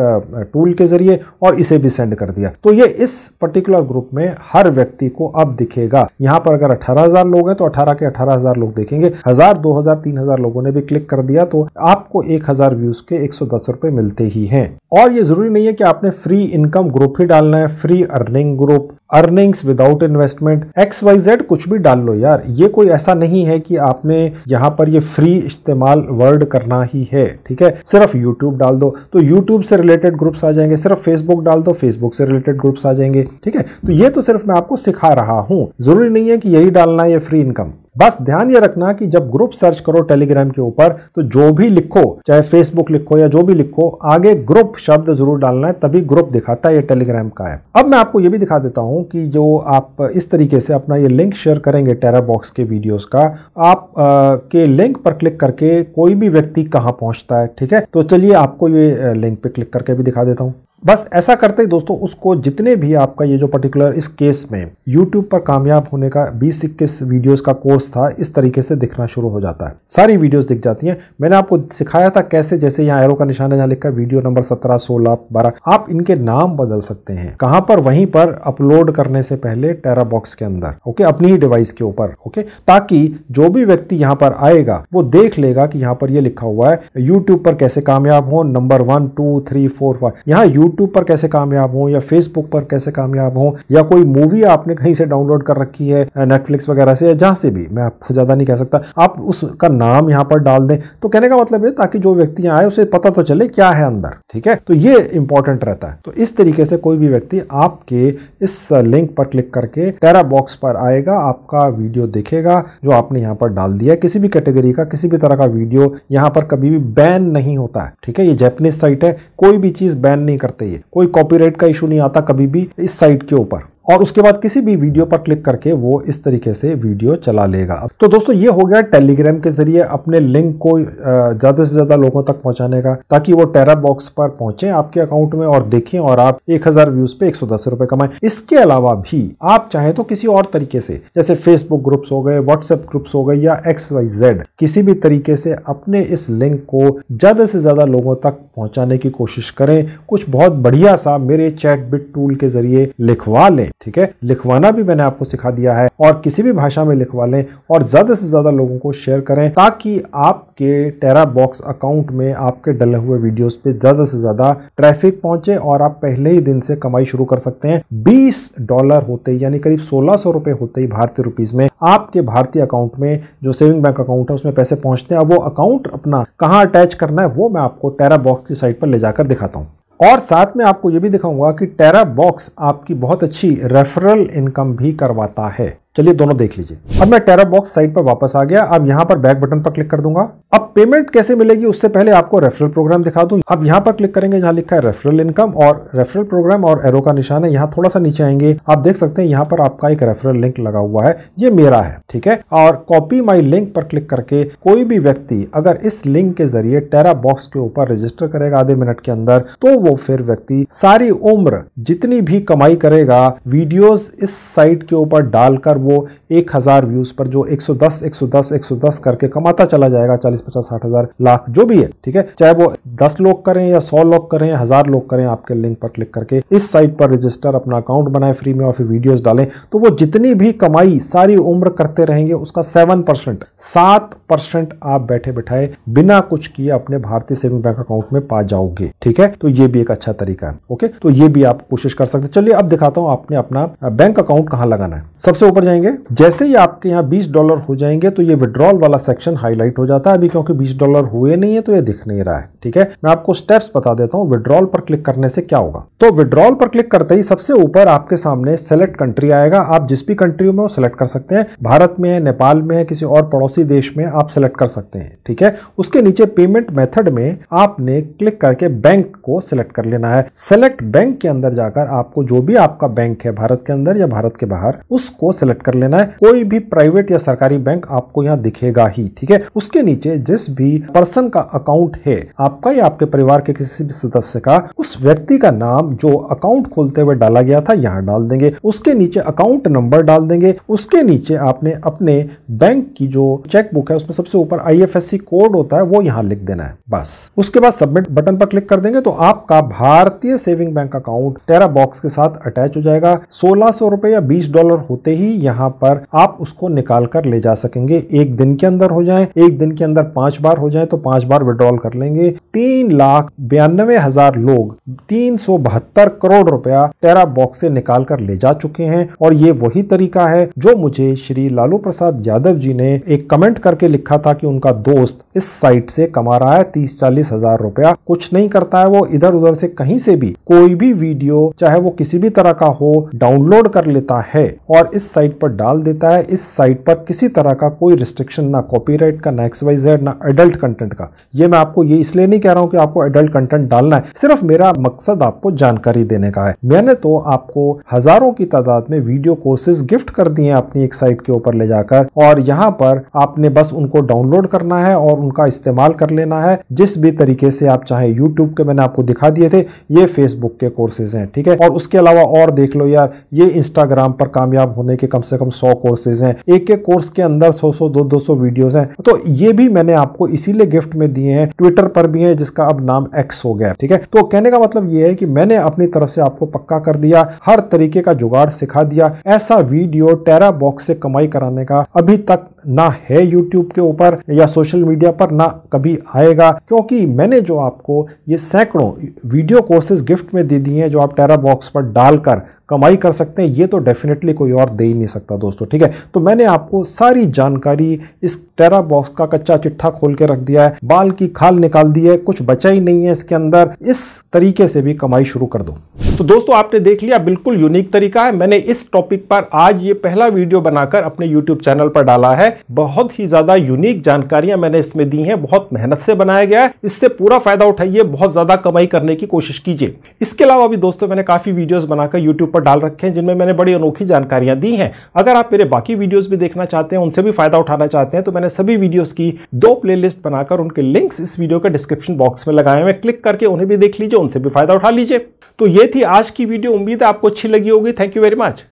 टूल के जरिए और इसे भी सेंड कर दिया तो ये इस पर्टिकुलर ग्रुप में हर व्यक्ति को अब दिखेगा यहाँ पर अगर अठारह लोग हैं तो अठारह के अठारह लोग देखेंगे हजार दो हजार तीन हजार हज़ार लोगों ने भी क्लिक कर दिया तो आपको एक हज़ार व्यूज़ के एक सौ दस रुपये मिलते ही हैं और ये ज़रूरी नहीं है कि आपने फ्री इनकम ग्रुप ही डालना है free earning group earnings without investment X Y Z कुछ भी डाल लो यार ये कोई ऐसा नहीं है कि आपने यहाँ पर ये फ्री इस्तेमाल वर्ड करना ही है ठीक है सिर्फ यूट्यूब डाल दो तो यूट्यूब से रिलेटेड ग्रुप्स आ जाएंगे सिर्फ फेसबुक डाल दो फेसबुक से रिलेटेड ग्रुप्स आ जाएंगे ठीक है तो ये तो सिर्फ मैं आपको सिखा रहा हूँ जरूरी नहीं है कि यही डालना है ये फ्री इनकम बस ध्यान ये रखना कि जब ग्रुप सर्च करो टेलीग्राम के ऊपर तो जो भी लिखो चाहे फेसबुक लिखो या जो भी लिखो आगे ग्रुप शब्द जरूर डालना है तभी ग्रुप दिखाता है ये टेलीग्राम का ऐप अब मैं आपको ये भी दिखा देता हूँ कि जो आप इस तरीके से अपना ये लिंक शेयर करेंगे टेरा बॉक्स के वीडियोस का आप आ, के लिंक पर क्लिक करके कोई भी व्यक्ति कहाँ पहुँचता है ठीक है तो चलिए आपको ये लिंक पे क्लिक करके भी दिखा देता हूँ बस ऐसा करते ही दोस्तों उसको जितने भी आपका ये जो पर्टिकुलर इस केस में YouTube पर कामयाब होने का बीस इक्कीस वीडियोज़ का कोर्स था इस तरीके से दिखना शुरू हो जाता है सारी वीडियोस दिख जाती हैं मैंने आपको सिखाया था कैसे जैसे यहाँ एरो का निशान है जहाँ लिखा वीडियो नंबर 17, 16, 12 आप इनके नाम बदल सकते हैं कहाँ पर वहीं पर अपलोड करने से पहले टेरा बॉक्स के अंदर ओके अपनी ही डिवाइस के ऊपर ओके ताकि जो भी व्यक्ति यहाँ पर आएगा वो देख लेगा कि यहाँ पर ये लिखा हुआ है यूट्यूब पर कैसे कामयाब हो number one two three four five यहाँ यूट्यूब पर कैसे कामयाब हों या फेसबुक पर कैसे कामयाब हों या कोई मूवी आपने कहीं से डाउनलोड कर रखी है नेटफ्लिक्स वगैरह से या जहाँ से भी मैं आपको ज़्यादा नहीं कह सकता आप उसका नाम यहाँ पर डाल दें तो कहने का मतलब है ताकि जो व्यक्ति आए उसे पता तो चले क्या है अंदर ठीक है तो ये इंपॉर्टेंट रहता है तो इस तरीके से कोई भी व्यक्ति आपके इस लिंक पर क्लिक करके टेरा बॉक्स पर आएगा आपका वीडियो देखेगा जो आपने यहाँ पर डाल दिया किसी भी कैटेगरी का किसी भी तरह का वीडियो यहाँ पर कभी भी बैन नहीं होता है ठीक है ये जैपनीज साइट है कोई भी चीज़ बैन नहीं करता सकते ये कोई कॉपीराइट का इशू नहीं आता कभी भी इस साइट के ऊपर और उसके बाद किसी भी वीडियो पर क्लिक करके वो इस तरीके से वीडियो चला लेगा तो दोस्तों ये हो गया टेलीग्राम के जरिए अपने लिंक को ज़्यादा से ज़्यादा लोगों तक पहुंचाने का ताकि वो टेरा बॉक्स पर पहुंचे आपके अकाउंट में और देखें और आप एक हजार व्यूज पे एक सौ दस रुपए कमाएं इसके अलावा भी आप चाहे तो किसी और तरीके से जैसे फेसबुक ग्रुप्स हो गए व्हाट्सएप ग्रुप्स हो गए या एक्स वाई जेड किसी भी तरीके से अपने इस लिंक को ज़्यादा से ज़्यादा लोगों तक पहुंचाने की कोशिश करें कुछ बहुत बढ़िया सा मेरे चैट बिट टूल के जरिए लिखवा लें ठीक है लिखवाना भी मैंने आपको सिखा दिया है और किसी भी भाषा में लिखवा लें और ज़्यादा से ज़्यादा लोगों को शेयर करें ताकि आपके टेरा बॉक्स अकाउंट में आपके डले हुए वीडियोस पे ज़्यादा से ज़्यादा ट्रैफिक पहुंचे और आप पहले ही दिन से कमाई शुरू कर सकते हैं बीस डॉलर होते ही यानी करीब सोलह सौ रुपए होते ही भारतीय रुपीज़ में आपके भारतीय अकाउंट में जो सेविंग बैंक अकाउंट है उसमें पैसे पहुँचते हैं वो अकाउंट अपना कहाँ अटैच करना है वो मैं आपको टेरा बॉक्स की साइट पर ले जाकर दिखाता हूँ और साथ में आपको ये भी दिखाऊंगा कि टेरा बॉक्स आपकी बहुत अच्छी रेफरल इनकम भी करवाता है चलिए दोनों देख लीजिए अब मैं टेरा बॉक्स साइट पर वापस आ गया अब यहाँ पर बैक बटन पर क्लिक कर दूंगा अब पेमेंट कैसे मिलेगी उससे पहले आपको रेफरल प्रोग्राम दिखा दूं अब यहाँ पर क्लिक करेंगे जहाँ लिखा है रेफरल इनकम और रेफरल प्रोग्राम और एरो का निशान है यहाँ थोड़ा सा नीचे आएंगे आप देख सकते हैं यहाँ पर आपका एक रेफरल लिंक लगा हुआ है ये मेरा है ठीक है और कॉपी माई लिंक पर क्लिक करके कोई भी व्यक्ति अगर इस लिंक के जरिए टेरा बॉक्स के ऊपर रजिस्टर करेगा आधे मिनट के अंदर तो वो फिर व्यक्ति सारी उम्र जितनी भी कमाई करेगा वीडियोज इस साइट के ऊपर डालकर वो एक हज़ार व्यूज़ पर जो 110 110 110 करके कमाता चला जाएगा चालीस पचास साठ हज़ार लाख जो भी है ठीक है चाहे वो दस लोग करें या सौ लोग करें या हज़ार लोग करें आपके लिंक पर क्लिक करके इस साइट पर रजिस्टर अपना अकाउंट बनाए फ्री में और फिर वीडियोज़ डालें तो वो जितनी भी कमाई सारी उम्र करते रहेंगे उसका सेवन परसेंट सात परसेंट आप बैठे बैठाए बिना कुछ किए अपने भारतीय सेविंग बैंक अकाउंट में पा जाओगे ठीक है तो ये भी एक अच्छा तरीका है ओके तो ये भी आप कोशिश कर सकते चलिए अब दिखाता हूँ आपने अपना बैंक अकाउंट कहाँ लगाना है सबसे ऊपर जाएंगे जाएंगे जैसे ही आपके यहाँ बीस डॉलर हो जाएंगे तो ये विड्रॉल वाला सेक्शन हाईलाइट हो जाता है अभी क्योंकि बीस डॉलर हुए नहीं है तो ये दिख नहीं रहा है ठीक है मैं आपको स्टेप्स बता देता हूँ विड्रॉल पर क्लिक करने से क्या होगा तो विड्रॉल पर क्लिक करते ही सबसे ऊपर आपके सामने सेलेक्ट कंट्री आएगा आप जिस भी कंट्री में हो सेलेक्ट कर सकते हैं भारत में है नेपाल में है किसी और पड़ोसी देश में आप सेलेक्ट कर सकते हैं ठीक है उसके नीचे पेमेंट मेथड में आपने क्लिक करके बैंक को सिलेक्ट कर लेना है सेलेक्ट बैंक के अंदर जाकर आपको जो भी आपका बैंक है भारत के अंदर या भारत के बाहर उसको सिलेक्ट कर लेना है कोई भी प्राइवेट या सरकारी बैंक आपको यहाँ दिखेगा ही ठीक है उसके नीचे जिस भी पर्सन का अकाउंट है आपका या आपके परिवार के किसी भी सदस्य का उस व्यक्ति का नाम जो अकाउंट खोलते हुए डाला गया था यहाँ डाल देंगे उसके नीचे अकाउंट नंबर डाल देंगे उसके नीचे आपने अपने बैंक की जो चेक बुक है उसमें सबसे ऊपर आईएफएससी कोड होता है वो यहाँ लिख देना है बस उसके बाद सबमिट बटन पर क्लिक कर देंगे तो आपका भारतीय saving bank account TeraBox के साथ अटैच हो जाएगा सोलह सौ रुपए या बीस डॉलर होते ही यहाँ पर आप उसको निकाल कर ले जा सकेंगे एक दिन के अंदर हो जाए एक दिन के अंदर पांच बार हो जाए तो पांच बार विड्रॉल कर लेंगे तीन लाख बयानवे हजार लोग तीन सौ बहत्तर करोड़ रुपया टेरा बॉक्स से निकाल कर ले जा चुके हैं और ये वही तरीका है जो मुझे श्री लालू प्रसाद यादव जी ने एक कमेंट करके लिखा था कि उनका दोस्त इस साइट से कमा रहा है तीस चालीस हजार रुपया कुछ नहीं करता है वो इधर उधर से कहीं से भी कोई भी वीडियो चाहे वो किसी भी तरह का हो डाउनलोड कर लेता है और इस साइट साइट पर डाल देता है इस साइट पर किसी तरह का कोई रिस्ट्रिक्शन ना कॉपीराइट का ना एक्सवाई जेड ना एडल्ट कंटेंट का ये मैं आपको ये इसलिए नहीं कह रहा हूँ कि आपको एडल्ट कंटेंट डालना है सिर्फ मेरा मकसद आपको जानकारी देने का है मैंने तो आपको हजारों की तादाद में वीडियो कोर्सेज गिफ्ट कर दिए हैं अपनी एक साइट के ऊपर ले जाकर और यहाँ पर आपने बस उनको डाउनलोड करना है और उनका इस्तेमाल कर लेना है जिस भी तरीके से आप चाहे यूट्यूब के मैंने आपको दिखा दिए थे ये फेसबुक के कोर्सेज हैं ठीक है और उसके अलावा और देख लो यार ये इंस्टाग्राम पर कामयाब होने के कम से कम सौ कोर्सेज हैं एक एक कोर्स के अंदर सौ सौ दो दो सौ वीडियोज हैं तो ये भी मैंने आपको इसीलिए गिफ्ट में दिए हैं ट्विटर पर भी है जिसका अब नाम एक्स हो गया ठीक है तो कहने का मतलब ये है कि मैंने अपनी तरफ से आपको पक्का कर दिया हर तरीके का जुगाड़ सिखा दिया ऐसा वीडियो टेरा बॉक्स से कमाई कराने का अभी तक ना है यूट्यूब के ऊपर या सोशल मीडिया पर ना कभी आएगा क्योंकि मैंने जो आपको ये सैकड़ों वीडियो कोर्सेज गिफ्ट में दे दिए हैं जो आप टेरा बॉक्स पर डालकर कमाई कर सकते हैं ये तो डेफिनेटली कोई और दे ही नहीं सकता दोस्तों ठीक है तो मैंने आपको सारी जानकारी इस टेरा बॉक्स का कच्चा चिट्ठा खोल के रख दिया है बाल की खाल निकाल दी है कुछ बचा ही नहीं है इसके अंदर इस तरीके से भी कमाई शुरू कर दो तो दोस्तों आपने देख लिया बिल्कुल यूनिक तरीका है मैंने इस टॉपिक पर आज ये पहला वीडियो बनाकर अपने यूट्यूब चैनल पर डाला है बहुत ही ज्यादा यूनिक जानकारियां मैंने इसमें दी हैं बहुत मेहनत से बनाया गया है इससे पूरा फायदा उठाइए बहुत ज्यादा कमाई करने की कोशिश कीजिए इसके अलावा भी दोस्तों मैंने काफी वीडियोस बनाकर यूट्यूब पर डाल रखे हैं जिनमें मैंने बड़ी अनोखी जानकारियां दी हैं अगर आप मेरे बाकी वीडियोज भी देखना चाहते हैं उनसे भी फायदा उठाना चाहते हैं तो मैंने सभी वीडियो की दो प्ले बनाकर उनके लिंक्स इस वीडियो के डिस्क्रिप्शन बॉक्स में लगाए हुए क्लिक करके उन्हें भी देख लीजिए उनसे भी फायदा उठा लीजिए तो ये थी आज की वीडियो उम्मीद है आपको अच्छी लगी होगी थैंक यू वेरी मच